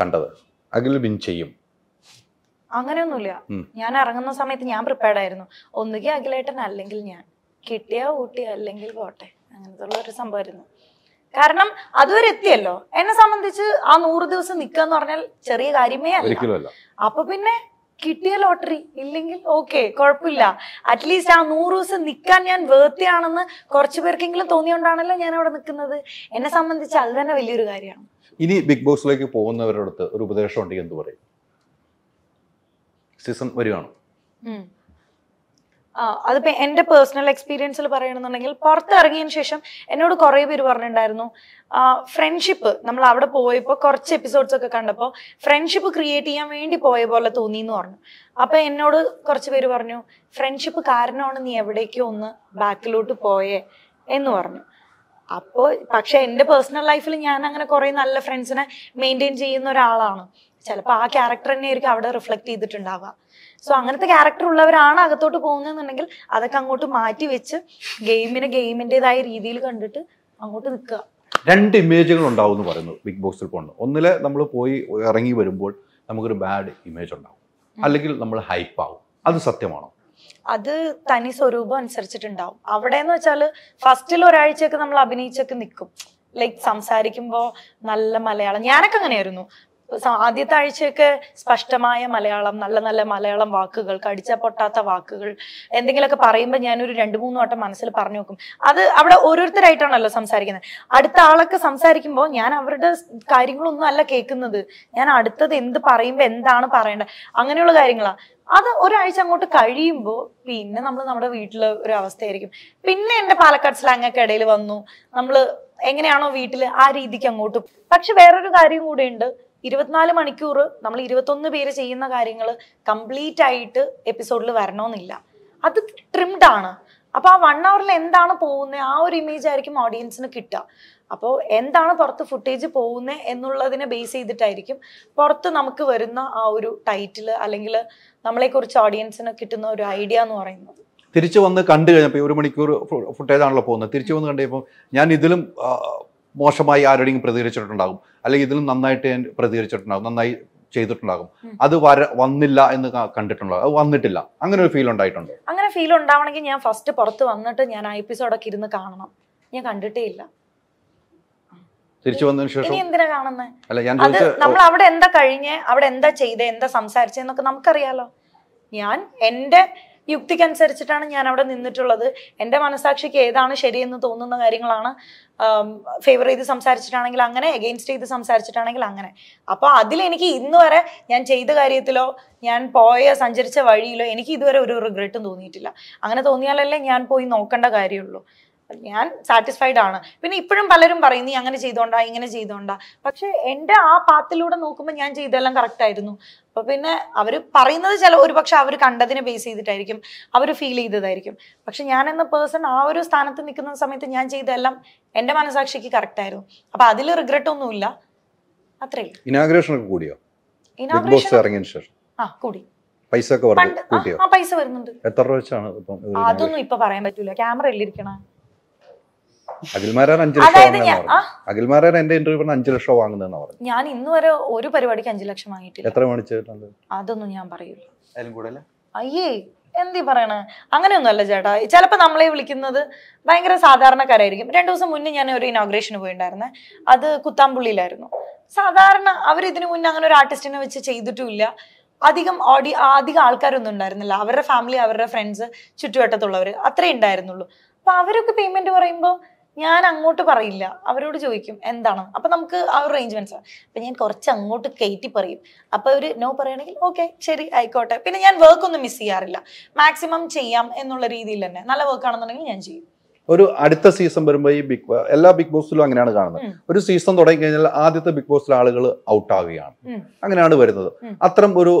കണ്ടത് അഖില് വിൻ ചെയ്യും അങ്ങനെയൊന്നുമില്ല ഞാൻ ഇറങ്ങുന്ന സമയത്ത് ഞാൻ പ്രിപ്പയർഡ് ആയിരുന്നു ഒന്നുകിൽ അഖിലേട്ടൻ അല്ലെങ്കിൽ ഞാൻ കിട്ടിയ ഊട്ടി അല്ലെങ്കിൽ പോട്ടെ അങ്ങനത്തുള്ള ഒരു സംഭവമായിരുന്നു കാരണം അതുവരെ എത്തിയല്ലോ എന്നെ സംബന്ധിച്ച് ആ നൂറ് ദിവസം നിൽക്കുക എന്ന് പറഞ്ഞാൽ ചെറിയ കാര്യമേ അല്ല അപ്പൊ പിന്നെ കിട്ടിയ ലോട്ടറി ഇല്ലെങ്കിൽ ഓക്കെ കുഴപ്പമില്ല അറ്റ്ലീസ്റ്റ് ആ നൂറ് ദിവസം നിൽക്കാൻ ഞാൻ വേർത്തിയാണെന്ന് കുറച്ചു പേർക്കെങ്കിലും തോന്നിയോണ്ടാണല്ലോ ഞാൻ അവിടെ നിൽക്കുന്നത് എന്നെ സംബന്ധിച്ച് അത് തന്നെ വലിയൊരു കാര്യമാണ് ഇനി ബിഗ് ബോസിലേക്ക് പോകുന്നവരുടെ ഒരു ഉപദേശം ഉണ്ടെങ്കിൽ എന്ത് പറയും സീസൺ വരുവാണോ അതിപ്പോ എൻ്റെ പേഴ്സണൽ എക്സ്പീരിയൻസിൽ പറയണമെന്നുണ്ടെങ്കിൽ പുറത്തിറങ്ങിയതിന് ശേഷം എന്നോട് കുറേ പേര് പറഞ്ഞിട്ടുണ്ടായിരുന്നു ഫ്രണ്ട്ഷിപ്പ് നമ്മൾ അവിടെ പോയപ്പോൾ കുറച്ച് എപ്പിസോഡ്സ് ഒക്കെ കണ്ടപ്പോൾ ഫ്രണ്ട്ഷിപ്പ് ക്രിയേറ്റ് ചെയ്യാൻ വേണ്ടി പോയ പോലെ തോന്നി എന്ന് പറഞ്ഞു അപ്പോൾ എന്നോട് കുറച്ച് പേര് പറഞ്ഞു ഫ്രണ്ട്ഷിപ്പ് കാരണമാണ് നീ എവിടേക്കോ ഒന്ന് ബാക്കിലോട്ട് പോയേ എന്ന് പറഞ്ഞു അപ്പോൾ പക്ഷെ എൻ്റെ പേഴ്സണൽ ലൈഫിൽ ഞാൻ അങ്ങനെ കുറേ നല്ല ഫ്രണ്ട്സിനെ മെയിൻറ്റെയിൻ ചെയ്യുന്ന ഒരാളാണ് ചിലപ്പോൾ ആ ക്യാരക്ടർ തന്നെ ആയിരിക്കും അവിടെ റിഫ്ലക്ട് ചെയ്തിട്ടുണ്ടാവുക സോ അങ്ങനത്തെ ക്യാരക്ടർ ഉള്ളവരാണ് അകത്തോട്ട് പോകുന്നതെന്നുണ്ടെങ്കിൽ അതൊക്കെ അങ്ങോട്ട് മാറ്റി വെച്ച് ഗെയിമിനെ ഗെയിമിൻ്റെതായ രീതിയിൽ കണ്ടിട്ട് അങ്ങോട്ട് നിൽക്കുക രണ്ട് ഇമേജുകൾ ഉണ്ടാവും എന്ന് പറയുന്നു ബിഗ് ബോസിൽ പോകുന്നത് ഒന്നില് നമ്മൾ പോയി ഇറങ്ങി വരുമ്പോൾ നമുക്കൊരു ബാഡ് ഇമേജ് ഉണ്ടാവും അല്ലെങ്കിൽ നമ്മൾ ഹൈപ്പ് ആവും അത് സത്യമാണോ അത് തനി സ്വരൂപം അനുസരിച്ചിട്ടുണ്ടാവും അവിടെ എന്ന് വെച്ചാൽ ഫസ്റ്റിൽ ഒരാഴ്ചയൊക്കെ നമ്മൾ അഭിനയിച്ചൊക്കെ നിൽക്കും ലൈക്ക് സംസാരിക്കുമ്പോൾ നല്ല മലയാളം ഞാനൊക്കെ അങ്ങനെയായിരുന്നു ആദ്യത്തെ ആഴ്ചയൊക്കെ സ്പഷ്ടമായ മലയാളം നല്ല നല്ല മലയാളം വാക്കുകൾ കടിച്ച പൊട്ടാത്ത വാക്കുകൾ എന്തെങ്കിലുമൊക്കെ പറയുമ്പോൾ ഞാനൊരു രണ്ട് മൂന്ന് വട്ടം മനസ്സിൽ പറഞ്ഞു നോക്കും അത് അവിടെ ഓരോരുത്തരായിട്ടാണല്ലോ സംസാരിക്കുന്നത് അടുത്ത ആളൊക്കെ സംസാരിക്കുമ്പോൾ ഞാൻ അവരുടെ കാര്യങ്ങളൊന്നും അല്ല കേൾക്കുന്നത് ഞാൻ അടുത്തത് എന്ത് പറയുമ്പോൾ എന്താണ് പറയേണ്ടത് അങ്ങനെയുള്ള കാര്യങ്ങളാണ് അത് ഒരാഴ്ച അങ്ങോട്ട് കഴിയുമ്പോൾ പിന്നെ നമ്മൾ നമ്മുടെ വീട്ടിൽ ഒരു അവസ്ഥയായിരിക്കും പിന്നെ എൻ്റെ പാലക്കാട് സ്ലാങ്ങൊക്കെ ഇടയിൽ വന്നു നമ്മൾ എങ്ങനെയാണോ വീട്ടിൽ ആ രീതിക്ക് അങ്ങോട്ട് പക്ഷെ വേറൊരു കാര്യം കൂടെ ഉണ്ട് ഇരുപത്തിനാല് മണിക്കൂർ നമ്മൾ ഇരുപത്തൊന്ന് പേര് ചെയ്യുന്ന കാര്യങ്ങൾ കംപ്ലീറ്റ് ആയിട്ട് എപ്പിസോഡിൽ വരണമെന്നില്ല അത് ട്രിംഡ് ആണ് അപ്പോൾ ആ വൺ അവറിൽ എന്താണ് പോകുന്നത് ആ ഒരു ഇമേജ് ആയിരിക്കും ഓഡിയൻസിന് കിട്ടുക അപ്പോൾ എന്താണ് പുറത്ത് ഫുട്ടേജ് പോകുന്നത് എന്നുള്ളതിനെ ബേസ് ചെയ്തിട്ടായിരിക്കും പുറത്ത് നമുക്ക് വരുന്ന ആ ഒരു ടൈറ്റിൽ അല്ലെങ്കിൽ നമ്മളെക്കുറിച്ച് ഓഡിയൻസിന് കിട്ടുന്ന ഒരു ഐഡിയ എന്ന് പറയുന്നത് തിരിച്ചു വന്ന് കണ്ടു കഴിഞ്ഞപ്പോൾ ഒരു മണിക്കൂർ ഫുട്ടേജ് ആണല്ലോ പോകുന്നത് തിരിച്ചു വന്ന് കണ്ടപ്പോൾ ഞാൻ ഇതിലും മോശമായി ആരോടെങ്കിലും പ്രതികരിച്ചിട്ടുണ്ടാകും അല്ലെങ്കിൽ ഇതിലും നന്നായിട്ട് പ്രതികരിച്ചിട്ടുണ്ടാകും നന്നായി ചെയ്തിട്ടുണ്ടാകും അത് വര വന്നില്ല എന്ന് കണ്ടിട്ടുണ്ടാകും അത് വന്നിട്ടില്ല അങ്ങനെ ഒരു ഫീൽ ഉണ്ടായിട്ടുണ്ട് അങ്ങനെ ഫീൽ ഉണ്ടാവണമെങ്കിൽ ഞാൻ ഫസ്റ്റ് പുറത്ത് വന്നിട്ട് ഞാൻ ആ എപ്പിസോഡൊക്കെ ഇരുന്ന് കാണണം ഞാൻ കണ്ടിട്ടേ ഇല്ല തിരിച്ചു വന്നതിന് ശേഷം നമ്മൾ അവിടെ എന്താ കഴിഞ്ഞേ അവിടെ എന്താ ചെയ്തേ എന്താ സംസാരിച്ചെന്നൊക്കെ നമുക്കറിയാലോ ഞാൻ എന്റെ യുക്തിക്കനുസരിച്ചിട്ടാണ് ഞാൻ അവിടെ നിന്നിട്ടുള്ളത് എൻ്റെ മനസാക്ഷിക്ക് ഏതാണ് ശരിയെന്ന് തോന്നുന്ന കാര്യങ്ങളാണ് ഫേവർ ചെയ്ത് സംസാരിച്ചിട്ടാണെങ്കിൽ അങ്ങനെ എഗെയിൻസ്റ്റ് ചെയ്ത് സംസാരിച്ചിട്ടാണെങ്കിൽ അങ്ങനെ അപ്പോൾ അതിലെനിക്ക് ഇന്ന് വരെ ഞാൻ ചെയ്ത കാര്യത്തിലോ ഞാൻ പോയ സഞ്ചരിച്ച വഴിയിലോ എനിക്ക് ഇതുവരെ ഒരു റിഗ്രറ്റും തോന്നിയിട്ടില്ല അങ്ങനെ തോന്നിയാലല്ലേ ഞാൻ പോയി നോക്കേണ്ട കാര്യമുള്ളൂ ഞാൻ സാറ്റിസ്ഫൈഡ് ആണ് പിന്നെ ഇപ്പോഴും പലരും പറയും നീ അങ്ങനെ ചെയ്തോണ്ടാ ഇങ്ങനെ ചെയ്തോണ്ടാ പക്ഷെ എന്റെ ആ പാത്തിലൂടെ നോക്കുമ്പോൾ ഞാൻ ചെയ്തെല്ലാം കറക്റ്റ് ആയിരുന്നു അപ്പൊ പിന്നെ അവർ പറയുന്നത് ചില ഒരുപക്ഷെ അവർ കണ്ടതിനെ ബേസ് ചെയ്തിട്ടായിരിക്കും അവർ ഫീൽ ചെയ്തതായിരിക്കും പക്ഷെ ഞാൻ എന്ന പേഴ്സൺ ആ ഒരു സ്ഥാനത്ത് നിൽക്കുന്ന സമയത്ത് ഞാൻ ചെയ്തതെല്ലാം എന്റെ മനസാക്ഷിക്ക് കറക്റ്റ് ആയിരുന്നു അപ്പൊ അതിൽ റിഗ്രറ്റ് ഒന്നുമില്ല അത്രേ കൂടിയോ ആ പൈസ വരുന്നുണ്ട് എത്ര അതൊന്നും ഇപ്പൊ പറയാൻ പറ്റൂല ക്യാമറ അല്ലിരിക്കണേ ലക്ഷം എന്റെ ലക്ഷം ഞാൻ ഇന്ന് വരെ ഒരു പരിപാടിക്ക് അഞ്ചു ലക്ഷം വാങ്ങിയിട്ടില്ല എത്ര അതൊന്നും ഞാൻ പറയൂല അയ്യേ എന്തീ പറയണ അങ്ങനെയൊന്നുമല്ല ചേട്ടാ ചിലപ്പോ നമ്മളെ വിളിക്കുന്നത് ഭയങ്കര സാധാരണക്കാരായിരിക്കും രണ്ടു ദിവസം മുന്നേ ഞാൻ ഒരു ഇനോഗ്രേഷന് പോയിണ്ടായിരുന്നെ അത് കുത്താമ്പുള്ളിയിലായിരുന്നു സാധാരണ അവർ ഇതിനു മുന്നേ അങ്ങനെ ഒരു ആർട്ടിസ്റ്റിനെ വെച്ച് ചെയ്തിട്ടുമില്ല അധികം ഓഡി അധികം ആൾക്കാരൊന്നും ഉണ്ടായിരുന്നില്ല അവരുടെ ഫാമിലി അവരുടെ ഫ്രണ്ട്സ് ചുറ്റുവട്ടത്തുള്ളവർ അത്രേ ഉണ്ടായിരുന്നുള്ളൂ അപ്പൊ അവരൊക്കെ പേയ്മെന്റ് പറയുമ്പോൾ ഞാൻ അങ്ങോട്ട് പറയില്ല അവരോട് ചോദിക്കും എന്താണ് അപ്പൊ നമുക്ക് ആ ഒരു അറേഞ്ച്മെന്റ്സ് അപ്പൊ ഞാൻ കുറച്ച് അങ്ങോട്ട് കയറ്റി പറയും അപ്പൊ അവര് നോ പറയണെങ്കിൽ ഓക്കെ ശരി ആയിക്കോട്ടെ പിന്നെ ഞാൻ വർക്ക് ഒന്നും മിസ് ചെയ്യാറില്ല മാക്സിമം ചെയ്യാം എന്നുള്ള രീതിയിൽ തന്നെ നല്ല വർക്ക് ആണെന്നുണ്ടെങ്കിൽ ഞാൻ ചെയ്യും ഒരു അടുത്ത സീസൺ വരുമ്പോൾ ഈ ബിഗ് എല്ലാ ബിഗ് ബോസിലും അങ്ങനെയാണ് കാണുന്നത് ഒരു സീസൺ തുടങ്ങി കഴിഞ്ഞാൽ ആദ്യത്തെ ബിഗ് ബോസിലെ ആളുകൾ ഔട്ട് ആവുകയാണ് അങ്ങനെയാണ് വരുന്നത് അത്തരം ഒരു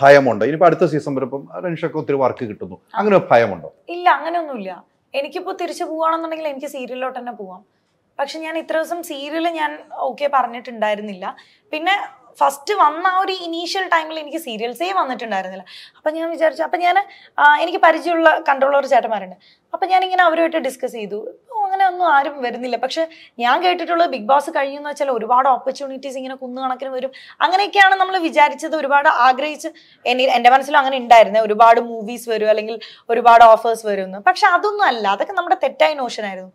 ഭയമുണ്ട് ഇനിയിപ്പോ അടുത്ത സീസൺ വരുമ്പോൾ രൺഷക്ക് ഒത്തിരി വർക്ക് കിട്ടുന്നു അങ്ങനെ ഭയമുണ്ടോ ഇല്ല അങ്ങനെയൊന്നുമില്ല എനിക്കിപ്പോൾ തിരിച്ചു പോവുകയാണെന്നുണ്ടെങ്കിൽ എനിക്ക് സീരിയലിലോട്ട് തന്നെ പോവാം പക്ഷെ ഞാൻ ഇത്ര ദിവസം സീരിയൽ ഞാൻ ഓക്കെ പറഞ്ഞിട്ടുണ്ടായിരുന്നില്ല പിന്നെ ഫസ്റ്റ് വന്ന ആ ഒരു ഇനീഷ്യൽ ടൈമിൽ എനിക്ക് സീരിയൽസേ വന്നിട്ടുണ്ടായിരുന്നില്ല അപ്പം ഞാൻ വിചാരിച്ചു അപ്പം ഞാൻ എനിക്ക് പരിചയമുള്ള കൺട്രോളർ ചേട്ടന്മാരുണ്ട് അപ്പം ഞാനിങ്ങനെ അവരുമായിട്ട് ഡിസ്കസ് ചെയ്തു അങ്ങനെ ഒന്നും ആരും വരുന്നില്ല പക്ഷെ ഞാൻ കേട്ടിട്ടുള്ളത് ബിഗ് ബോസ് കഴിഞ്ഞു എന്ന് വെച്ചാൽ ഒരുപാട് ഓപ്പർച്യൂണിറ്റീസ് ഇങ്ങനെ കുന്നു കണക്കിന് വരും അങ്ങനെയൊക്കെയാണ് നമ്മൾ വിചാരിച്ചത് ഒരുപാട് ആഗ്രഹിച്ച് എനി എൻ്റെ മനസ്സിലും അങ്ങനെ ഉണ്ടായിരുന്നത് ഒരുപാട് മൂവീസ് വരും അല്ലെങ്കിൽ ഒരുപാട് ഓഫേഴ്സ് എന്ന് പക്ഷെ അതൊന്നും അല്ല അതൊക്കെ നമ്മുടെ തെറ്റായ നോഷനായിരുന്നു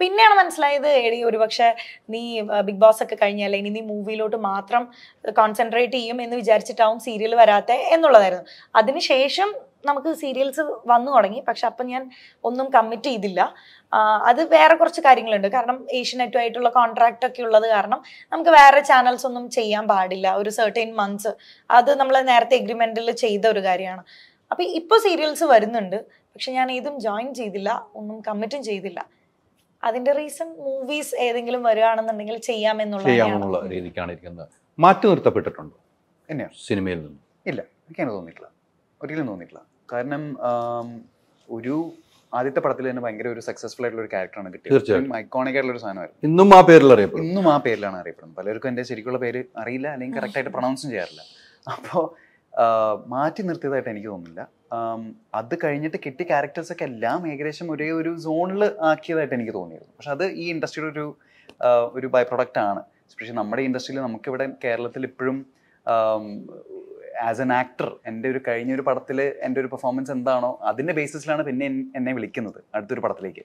പിന്നെയാണ് മനസ്സിലായത് എടി ഒരുപക്ഷെ നീ ബിഗ് ബോസ് ഒക്കെ കഴിഞ്ഞാൽ ഇനി നീ മൂവിയിലോട്ട് മാത്രം കോൺസെൻട്രേറ്റ് ചെയ്യും എന്ന് വിചാരിച്ചിട്ടാവും സീരിയൽ വരാത്തെ എന്നുള്ളതായിരുന്നു അതിനുശേഷം നമുക്ക് സീരിയൽസ് വന്നു തുടങ്ങി പക്ഷെ അപ്പം ഞാൻ ഒന്നും കമ്മിറ്റ് ചെയ്തില്ല അത് വേറെ കുറച്ച് കാര്യങ്ങളുണ്ട് കാരണം ആയിട്ടുള്ള കോൺട്രാക്റ്റ് ഒക്കെ ഉള്ളത് കാരണം നമുക്ക് വേറെ ചാനൽസ് ഒന്നും ചെയ്യാൻ പാടില്ല ഒരു സെർട്ടൈൻ മന്ത്സ് അത് നമ്മൾ നേരത്തെ എഗ്രിമെൻറ്റിൽ ചെയ്ത ഒരു കാര്യമാണ് അപ്പം ഇപ്പോൾ സീരിയൽസ് വരുന്നുണ്ട് പക്ഷെ ഞാൻ ഇതും ജോയിൻ ചെയ്തില്ല ഒന്നും കമ്മിറ്റും ചെയ്തില്ല അതിന്റെ റീസൺ മൂവീസ് ഏതെങ്കിലും വരികയാണെന്നുണ്ടെങ്കിൽ ചെയ്യാമെന്നുള്ള രീതിക്കാണ് ഇരിക്കുന്നത് മാറ്റി നിർത്തപ്പെട്ടിട്ടുണ്ടോ എന്നെയാ സിനിമയിൽ നിന്ന് ഇല്ല എനിക്കങ്ങനെ തോന്നിയിട്ടില്ല ഒരിക്കലും തോന്നിയിട്ടില്ല കാരണം ഒരു ആദ്യത്തെ പടത്തിൽ തന്നെ ഭയങ്കര ഒരു സക്സസ്ഫുൾ ആയിട്ടുള്ള ഒരു ക്യാരക്ടറാണ് കിട്ടിയത് ഐക്കോണിക് ആയിട്ടുള്ള ഒരു സാധനമായിരുന്നു ഇന്നും ആ പേരിൽ അറിയപ്പെടും ഇന്നും ആ പേരിലാണ് അറിയപ്പെടുന്നത് പലർക്കും എന്റെ ശരിക്കുള്ള പേര് അറിയില്ല അല്ലെങ്കിൽ കറക്റ്റ് ആയിട്ട് പ്രൊണൗൺസും ചെയ്യാറില്ല അപ്പോൾ മാറ്റി നിർത്തിയതായിട്ട് എനിക്ക് തോന്നുന്നില്ല അത് കഴിഞ്ഞിട്ട് കിട്ടിയ ക്യാരക്ടേഴ്സൊക്കെ എല്ലാം ഏകദേശം ഒരേ ഒരു സോണിൽ ആക്കിയതായിട്ട് എനിക്ക് തോന്നിയിരുന്നു പക്ഷെ അത് ഈ ഇൻഡസ്ട്രിയുടെ ഒരു ഒരു ബൈ പ്രൊഡക്റ്റ് ആണ് സ്പെഷ്യലി നമ്മുടെ ഇൻഡസ്ട്രിയിൽ നമുക്കിവിടെ കേരളത്തിൽ ഇപ്പോഴും ആസ് എൻ ആക്ടർ എൻ്റെ ഒരു കഴിഞ്ഞ ഒരു പടത്തിൽ എൻ്റെ ഒരു പെർഫോമൻസ് എന്താണോ അതിൻ്റെ ബേസിസിലാണ് പിന്നെ എന്നെ വിളിക്കുന്നത് അടുത്തൊരു പടത്തിലേക്ക്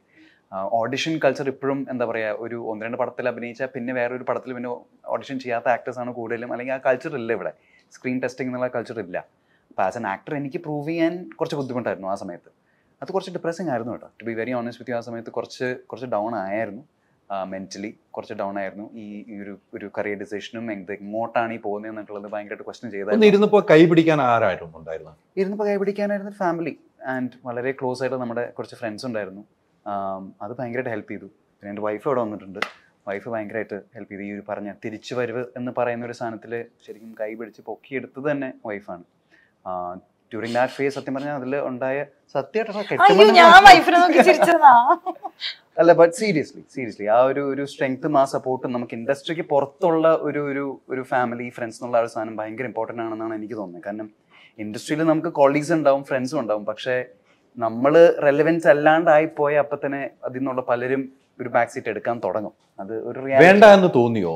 ഓഡിഷൻ കൾച്ചർ ഇപ്പോഴും എന്താ പറയുക ഒരു ഒന്ന് രണ്ട് പടത്തിൽ അഭിനയിച്ചാൽ പിന്നെ വേറൊരു പടത്തിൽ പിന്നെ ഓഡിഷൻ ചെയ്യാത്ത ആക്ടേഴ്സാണ് കൂടുതലും അല്ലെങ്കിൽ ആ കൾച്ചർ ഇല്ല ഇവിടെ സ്ക്രീൻ ടെസ്റ്റിംഗ് എന്നുള്ള കൾച്ചർ ഇല്ല അപ്പം ആസ് എൻ ആക്ടർ എനിക്ക് പ്രൂവ് ചെയ്യാൻ കുറച്ച് ബുദ്ധിമുട്ടായിരുന്നു ആ സമയത്ത് അത് കുറച്ച് ഡിപ്രസിങ് ആയിരുന്നു കേട്ടോ to be very honest with you ആ സമയത്ത് കുറച്ച് കുറച്ച് ഡൗൺ ആയിരുന്നു മെൻ്റലി കുറച്ച് ഡൗൺ ആയിരുന്നു ഈ ഒരു ഒരു കരിയർ ഡിസിഷനും എന്ത് എങ്ങോട്ടാണ് ഈ പോകുന്നത് എന്നുള്ളത് ഭയങ്കരമായിട്ട് ക്വസ്റ്റ്യൻ ചെയ്തായിരുന്നു ഇരുന്നപ്പോൾ കൈ പിടിക്കാൻ ആരായിരുന്നു ഉണ്ടായിരുന്നത് ഇരുന്നപ്പോൾ കൈ പിടിക്കാനായിരുന്നു ഫാമിലി ആൻഡ് വളരെ ക്ലോസ് ആയിട്ട് നമ്മുടെ കുറച്ച് ഫ്രണ്ട്സ് ഉണ്ടായിരുന്നു അത് ഭയങ്കരമായിട്ട് ഹെൽപ്പ് ചെയ്തു പിന്നെ എൻ്റെ വൈഫ് അവിടെ വന്നിട്ടുണ്ട് വൈഫ് ഭയങ്കരമായിട്ട് ഹെൽപ്പ് ചെയ്തു ഈ ഒരു പറഞ്ഞ വരവ് എന്ന് പറയുന്ന ഒരു സാധനത്തിൽ ശരിക്കും കൈ പിടിച്ച് പൊക്കിയെടുത്തത് തന്നെ വൈഫാണ് ഡ്യൂറിങ് ദാറ്റ് ഫേസ് സത്യം പറഞ്ഞാൽ അതിൽ ഉണ്ടായ അല്ല ബട്ട് സീരിയസ്ലി സീരിയസ്ലി ആ ഒരു ഒരു സ്ട്രെങ്ത്തും ആ സപ്പോർട്ടും നമുക്ക് ഇൻഡസ്ട്രിക്ക് പുറത്തുള്ള ഒരു ഒരു ഒരു ഫാമിലി ഫ്രണ്ട്സ് എന്നുള്ള ഒരു സാധനം ഭയങ്കര ഇമ്പോർട്ടൻ്റ് ആണെന്നാണ് എനിക്ക് തോന്നുന്നത് കാരണം ഇൻഡസ്ട്രിയിൽ നമുക്ക് കോളീഗ്സ് ഉണ്ടാവും ഫ്രണ്ട്സും ഉണ്ടാവും പക്ഷേ നമ്മൾ റെലവൻസ് അല്ലാണ്ടായി പോയ അപ്പം തന്നെ അതിൽ നിന്നുള്ള പലരും ഒരു ബാക്ക് സീറ്റ് എടുക്കാൻ തുടങ്ങും അത് ഒരു വേണ്ട എന്ന് തോന്നിയോ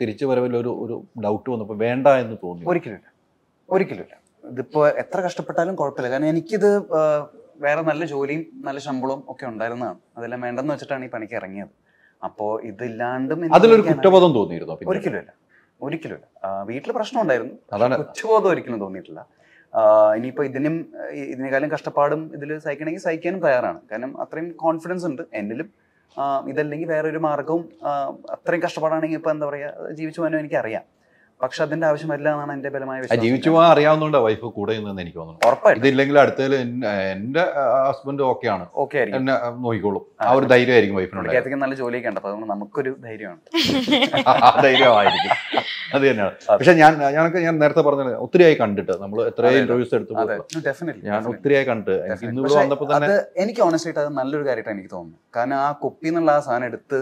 തിരിച്ചു വരവിൽ ഒരു ഒരു ഡൗട്ട് വന്നപ്പോ വേണ്ട എന്ന് തോന്നി ഒരിക്കലും ഒരിക്കലുമില്ല ഇതിപ്പോ എത്ര കഷ്ടപ്പെട്ടാലും കുഴപ്പമില്ല കാരണം എനിക്കിത് വേറെ നല്ല ജോലിയും നല്ല ശമ്പളവും ഒക്കെ ഉണ്ടായിരുന്നതാണ് അതെല്ലാം വേണ്ടെന്ന് വെച്ചിട്ടാണ് ഈ പണിക്ക് ഇറങ്ങിയത് അപ്പോൾ ഇതില്ലാണ്ടും അതിലൊരു കുറ്റബോധം തോന്നിയിരുന്നോ ഒരിക്കലും ഒരിക്കലുമില്ല വീട്ടിൽ പ്രശ്നം ഉണ്ടായിരുന്നു കുറ്റബോധം ഒരിക്കലും തോന്നിയിട്ടില്ല ഇനിയിപ്പോ ഇതിനും ഇതിനേക്കാളും കഷ്ടപ്പാടും ഇതിൽ സഹിക്കണമെങ്കിൽ സഹിക്കാനും തയ്യാറാണ് കാരണം അത്രയും കോൺഫിഡൻസ് ഉണ്ട് എന്നിലും ഇതല്ലെങ്കിൽ വേറൊരു മാർഗവും അത്രയും കഷ്ടപ്പാടാണെങ്കിൽ ഇപ്പോൾ എന്താ പറയുക ജീവിച്ചു പോകാനും എനിക്കറിയാം പക്ഷെ അതിന്റെ ആവശ്യമല്ല എന്നാണ് എന്റെ ബലമായ ജീവിച്ചു പോകാൻ അറിയാവുന്നതുകൊണ്ട് വൈഫ് കൂടെ നിന്നെന്ന് എനിക്ക് തോന്നുന്നു ഉറപ്പായിട്ടും ഇതില്ലെങ്കിൽ അടുത്ത എന്റെ ഹസ്ബൻഡ് ഓക്കെ ആണ് ഓക്കെ എന്നെ നോക്കിക്കോളും ആ ഒരു ധൈര്യമായിരിക്കും വൈഫിനുണ്ട് നല്ല ജോലിയൊക്കെ ഉണ്ട് അതുകൊണ്ട് നമുക്കൊരു ധൈര്യമാണ് ധൈര്യമായിരിക്കും അത് തന്നെയാണ് പക്ഷെ ഞാൻ ഞാനൊക്കെ ഞാൻ നേരത്തെ പറഞ്ഞത് ഒത്തിരിയായി കണ്ടിട്ട് നമ്മൾ എത്രയോ ഇന്റർവ്യൂസ് എടുത്തു ഞാൻ ഒത്തിരിയായി കണ്ടിട്ട് വന്നപ്പോൾ തന്നെ എനിക്ക് ഓണസ്റ്റ് ആയിട്ട് അത് നല്ലൊരു കാര്യമായിട്ട് എനിക്ക് തോന്നുന്നു കാരണം ആ എന്നുള്ള ആ സാധനം എടുത്ത്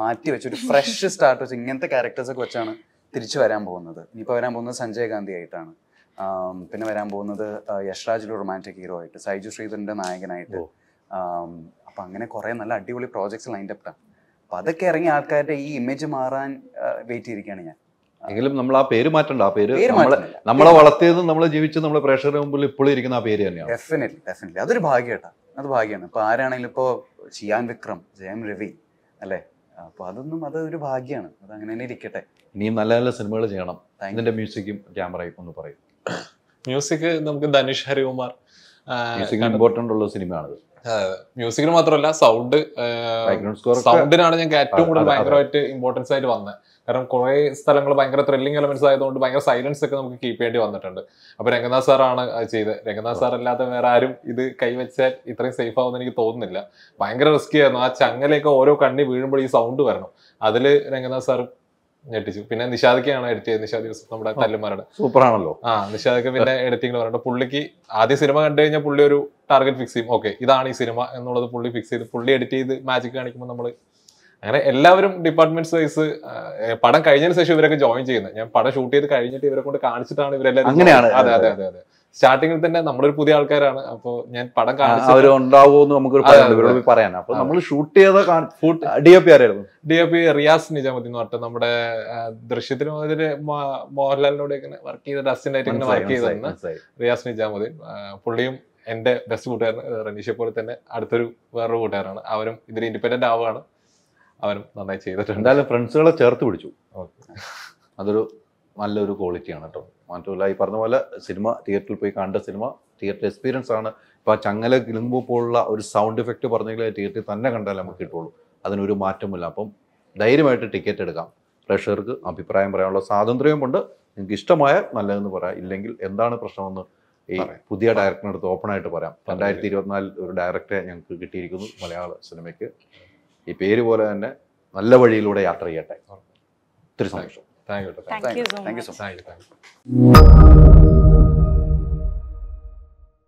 മാറ്റി വെച്ച് ഒരു ഫ്രഷ് സ്റ്റാർട്ട് വെച്ച് ഇങ്ങനത്തെ ക്യാരക്ടേഴ്സ് ഒക്കെ വെച്ചാണ് തിരിച്ചു വരാൻ പോകുന്നത് ഇനിയിപ്പോൾ വരാൻ പോകുന്നത് സഞ്ജയ് ഗാന്ധി ആയിട്ടാണ് പിന്നെ വരാൻ പോകുന്നത് യശ്രാജിലെ റൊമാൻറ്റിക് ഹീറോ ആയിട്ട് സൈജു ശ്രീധരൻ്റെ നായകനായിട്ട് അപ്പം അങ്ങനെ കുറേ നല്ല അടിപൊളി പ്രോജക്ട്സ് ലൈൻഡപ്പാണ് അപ്പം അതൊക്കെ ഇറങ്ങിയ ആൾക്കാരുടെ ഈ ഇമേജ് മാറാൻ വെയിറ്റ് ചെയ്തിരിക്കുകയാണ് ഞാൻ എങ്കിലും നമ്മൾ ആ പേര് മാറ്റണ്ട ആ പേര് നമ്മളെ വളർത്തിയത് നമ്മളെ ജീവിച്ച് നമ്മളെ പ്രേക്ഷകരുടെ മുമ്പിൽ ഇപ്പോഴും ഇരിക്കുന്ന ആ പേര് തന്നെയാണ് ഡെഫിനറ്റ്ലി ഡെഫിനറ്റ്ലി അതൊരു ഭാഗ്യട്ടാ അത് ഭാഗ്യമാണ് ഇപ്പൊ ആരാണെങ്കിലും ഇപ്പോ ചിയാൻ വിക്രം ജയം രവി അല്ലേ അപ്പൊ അതൊന്നും അത് ഒരു ഭാഗ്യമാണ് അത് അങ്ങനെ തന്നെ ഇരിക്കട്ടെ ഇനിയും നല്ല നല്ല സിനിമകൾ ചെയ്യണം ഇതിന്റെ മ്യൂസിക്കും ക്യാമറയും ഒന്ന് പറയും മ്യൂസിക് നമുക്ക് ധനുഷ് ഹരികുമാർ ഇമ്പോർട്ടന്റ് ഉള്ള സിനിമയാണ് മ്യൂസിക്കിന് മാത്രമല്ല സൗണ്ട് സൗണ്ടിനാണ് ഞങ്ങൾക്ക് ഏറ്റവും കൂടുതൽ ഭയങ്കരമായിട്ട് ഇമ്പോർട്ടൻസ് ആയിട്ട് വന്നത് കാരണം കുറെ സ്ഥലങ്ങൾ ഭയങ്കര ത്രില്ലിംഗ് എലമെന്റ്സ് ആയതുകൊണ്ട് ഭയങ്കര സൈലൻസ് ഒക്കെ നമുക്ക് കീപ്പ് ചെയ്യേണ്ടി വന്നിട്ടുണ്ട് അപ്പൊ രംഗനാഥ് സാറാണ് ചെയ്തത് രംഗനാഥ് സാർ അല്ലാതെ വേറെ ആരും ഇത് കൈവച്ചാൽ ഇത്രയും സേഫ് ആവുമെന്ന് എനിക്ക് തോന്നുന്നില്ല ഭയങ്കര റിസ്ക് ആയിരുന്നു ആ ചങ്ങലയൊക്കെ ഓരോ കണ്ണി വീഴുമ്പോൾ ഈ സൗണ്ട് വരണം അതില് രംഗനാഥ് സാർ ഞെട്ടിച്ചു പിന്നെ നിഷാദിക്കാണ് എഡിറ്റ് ചെയ്ത് നിഷാദ് യൂസഫ് നമ്മുടെ തല്ലുമാരുടെ സൂപ്പറാണല്ലോ ആ നിഷാദിക്ക് പിന്നെ എഡിറ്റിംഗ് പറഞ്ഞിട്ട് പുള്ളിക്ക് ആദ്യ സിനിമ കണ്ടു കഴിഞ്ഞാൽ പുള്ളി ഒരു ടാർഗറ്റ് ഫിക്സ് ചെയ്യും ഓക്കെ ഇതാണ് ഈ സിനിമ എന്നുള്ളത് പുള്ളി ഫിക്സ് ചെയ്ത് പുള്ളി എഡിറ്റ് ചെയ്ത് മാജിക് കാണിക്കുമ്പോൾ നമ്മൾ അങ്ങനെ എല്ലാവരും ഡിപ്പാർട്ട്മെന്റ് വൈസ് പടം കഴിഞ്ഞതിന് ശേഷം ഇവരൊക്കെ ജോയിൻ ചെയ്യുന്നത് ഞാൻ പടം ഷൂട്ട് ചെയ്ത് കഴിഞ്ഞിട്ട് ഇവരെ കൊണ്ട് കാണിച്ചിട്ടാണ് ഇവരെല്ലാവരും അതെ അതെ അതെ അതെ സ്റ്റാർട്ടിങ്ങിൽ തന്നെ നമ്മളൊരു പുതിയ ആൾക്കാരാണ് അപ്പൊ ഞാൻ പടം കാണിച്ചു നമുക്ക് പറയാൻ അപ്പൊ നമ്മൾ ഷൂട്ട് ചെയ്ത ഡി ഒ പി ആരായിരുന്നു D O P Riyas Nizamuddin എന്ന് പറഞ്ഞിട്ട് നമ്മുടെ ദൃശ്യത്തിന് മുതല് മോഹൻലാലിനോട് ഇങ്ങനെ വർക്ക് ചെയ്ത അസിസ്റ്റന്റ് ഇങ്ങനെ വർക്ക് ചെയ്തിരുന്ന റിയാസ് നിജാമുദ്ദീൻ പുള്ളിയും എന്റെ ബെസ്റ്റ് കൂട്ടുകാരൻ റനീഷെ പോലെ തന്നെ അടുത്തൊരു വേറൊരു കൂട്ടുകാരാണ് അവരും ഇതിൽ ഇൻഡിപെൻഡന്റ് ആവുകയാണ് അവരും നന്നായി ചെയ്തിട്ടുണ്ട് എന്തായാലും ഫ്രണ്ട്സുകളെ ചേർത്ത് പിടിച്ചു അതൊരു നല്ലൊരു ക്വാളിറ്റിയാണ് കേട്ടോ മാറ്റമില്ല ഈ പറഞ്ഞ പോലെ സിനിമ തിയേറ്ററിൽ പോയി കണ്ട സിനിമ തിയേറ്റർ എക്സ്പീരിയൻസ് ആണ് ഇപ്പോൾ ആ ചങ്ങല കിളുമ്പ് പോലുള്ള ഒരു സൗണ്ട് എഫക്റ്റ് പറഞ്ഞെങ്കിൽ തിയേറ്ററിൽ തന്നെ കണ്ടാലേ നമുക്ക് കിട്ടുള്ളൂ അതിനൊരു മാറ്റമില്ല അപ്പം ധൈര്യമായിട്ട് ടിക്കറ്റ് എടുക്കാം പ്രേക്ഷകർക്ക് അഭിപ്രായം പറയാനുള്ള സ്വാതന്ത്ര്യവുമുണ്ട് നിങ്ങൾക്ക് ഇഷ്ടമായ നല്ലതെന്ന് പറയാം ഇല്ലെങ്കിൽ എന്താണ് പ്രശ്നമെന്ന് ഈ പുതിയ ഡയറക്ടറിനടുത്ത് ഓപ്പൺ ആയിട്ട് പറയാം രണ്ടായിരത്തി ഇരുപത്തിനാലിൽ ഒരു ഡയറക്ടറെ ഞങ്ങൾക്ക് കിട്ടിയിരിക്കുന്നു മലയാള സിനിമയ്ക്ക് ഈ പേര് പോലെ തന്നെ നല്ല വഴിയിലൂടെ യാത്ര ചെയ്യട്ടെ ഒത്തിരി സന്തോഷം thank you thank you thank you so much thank you thank U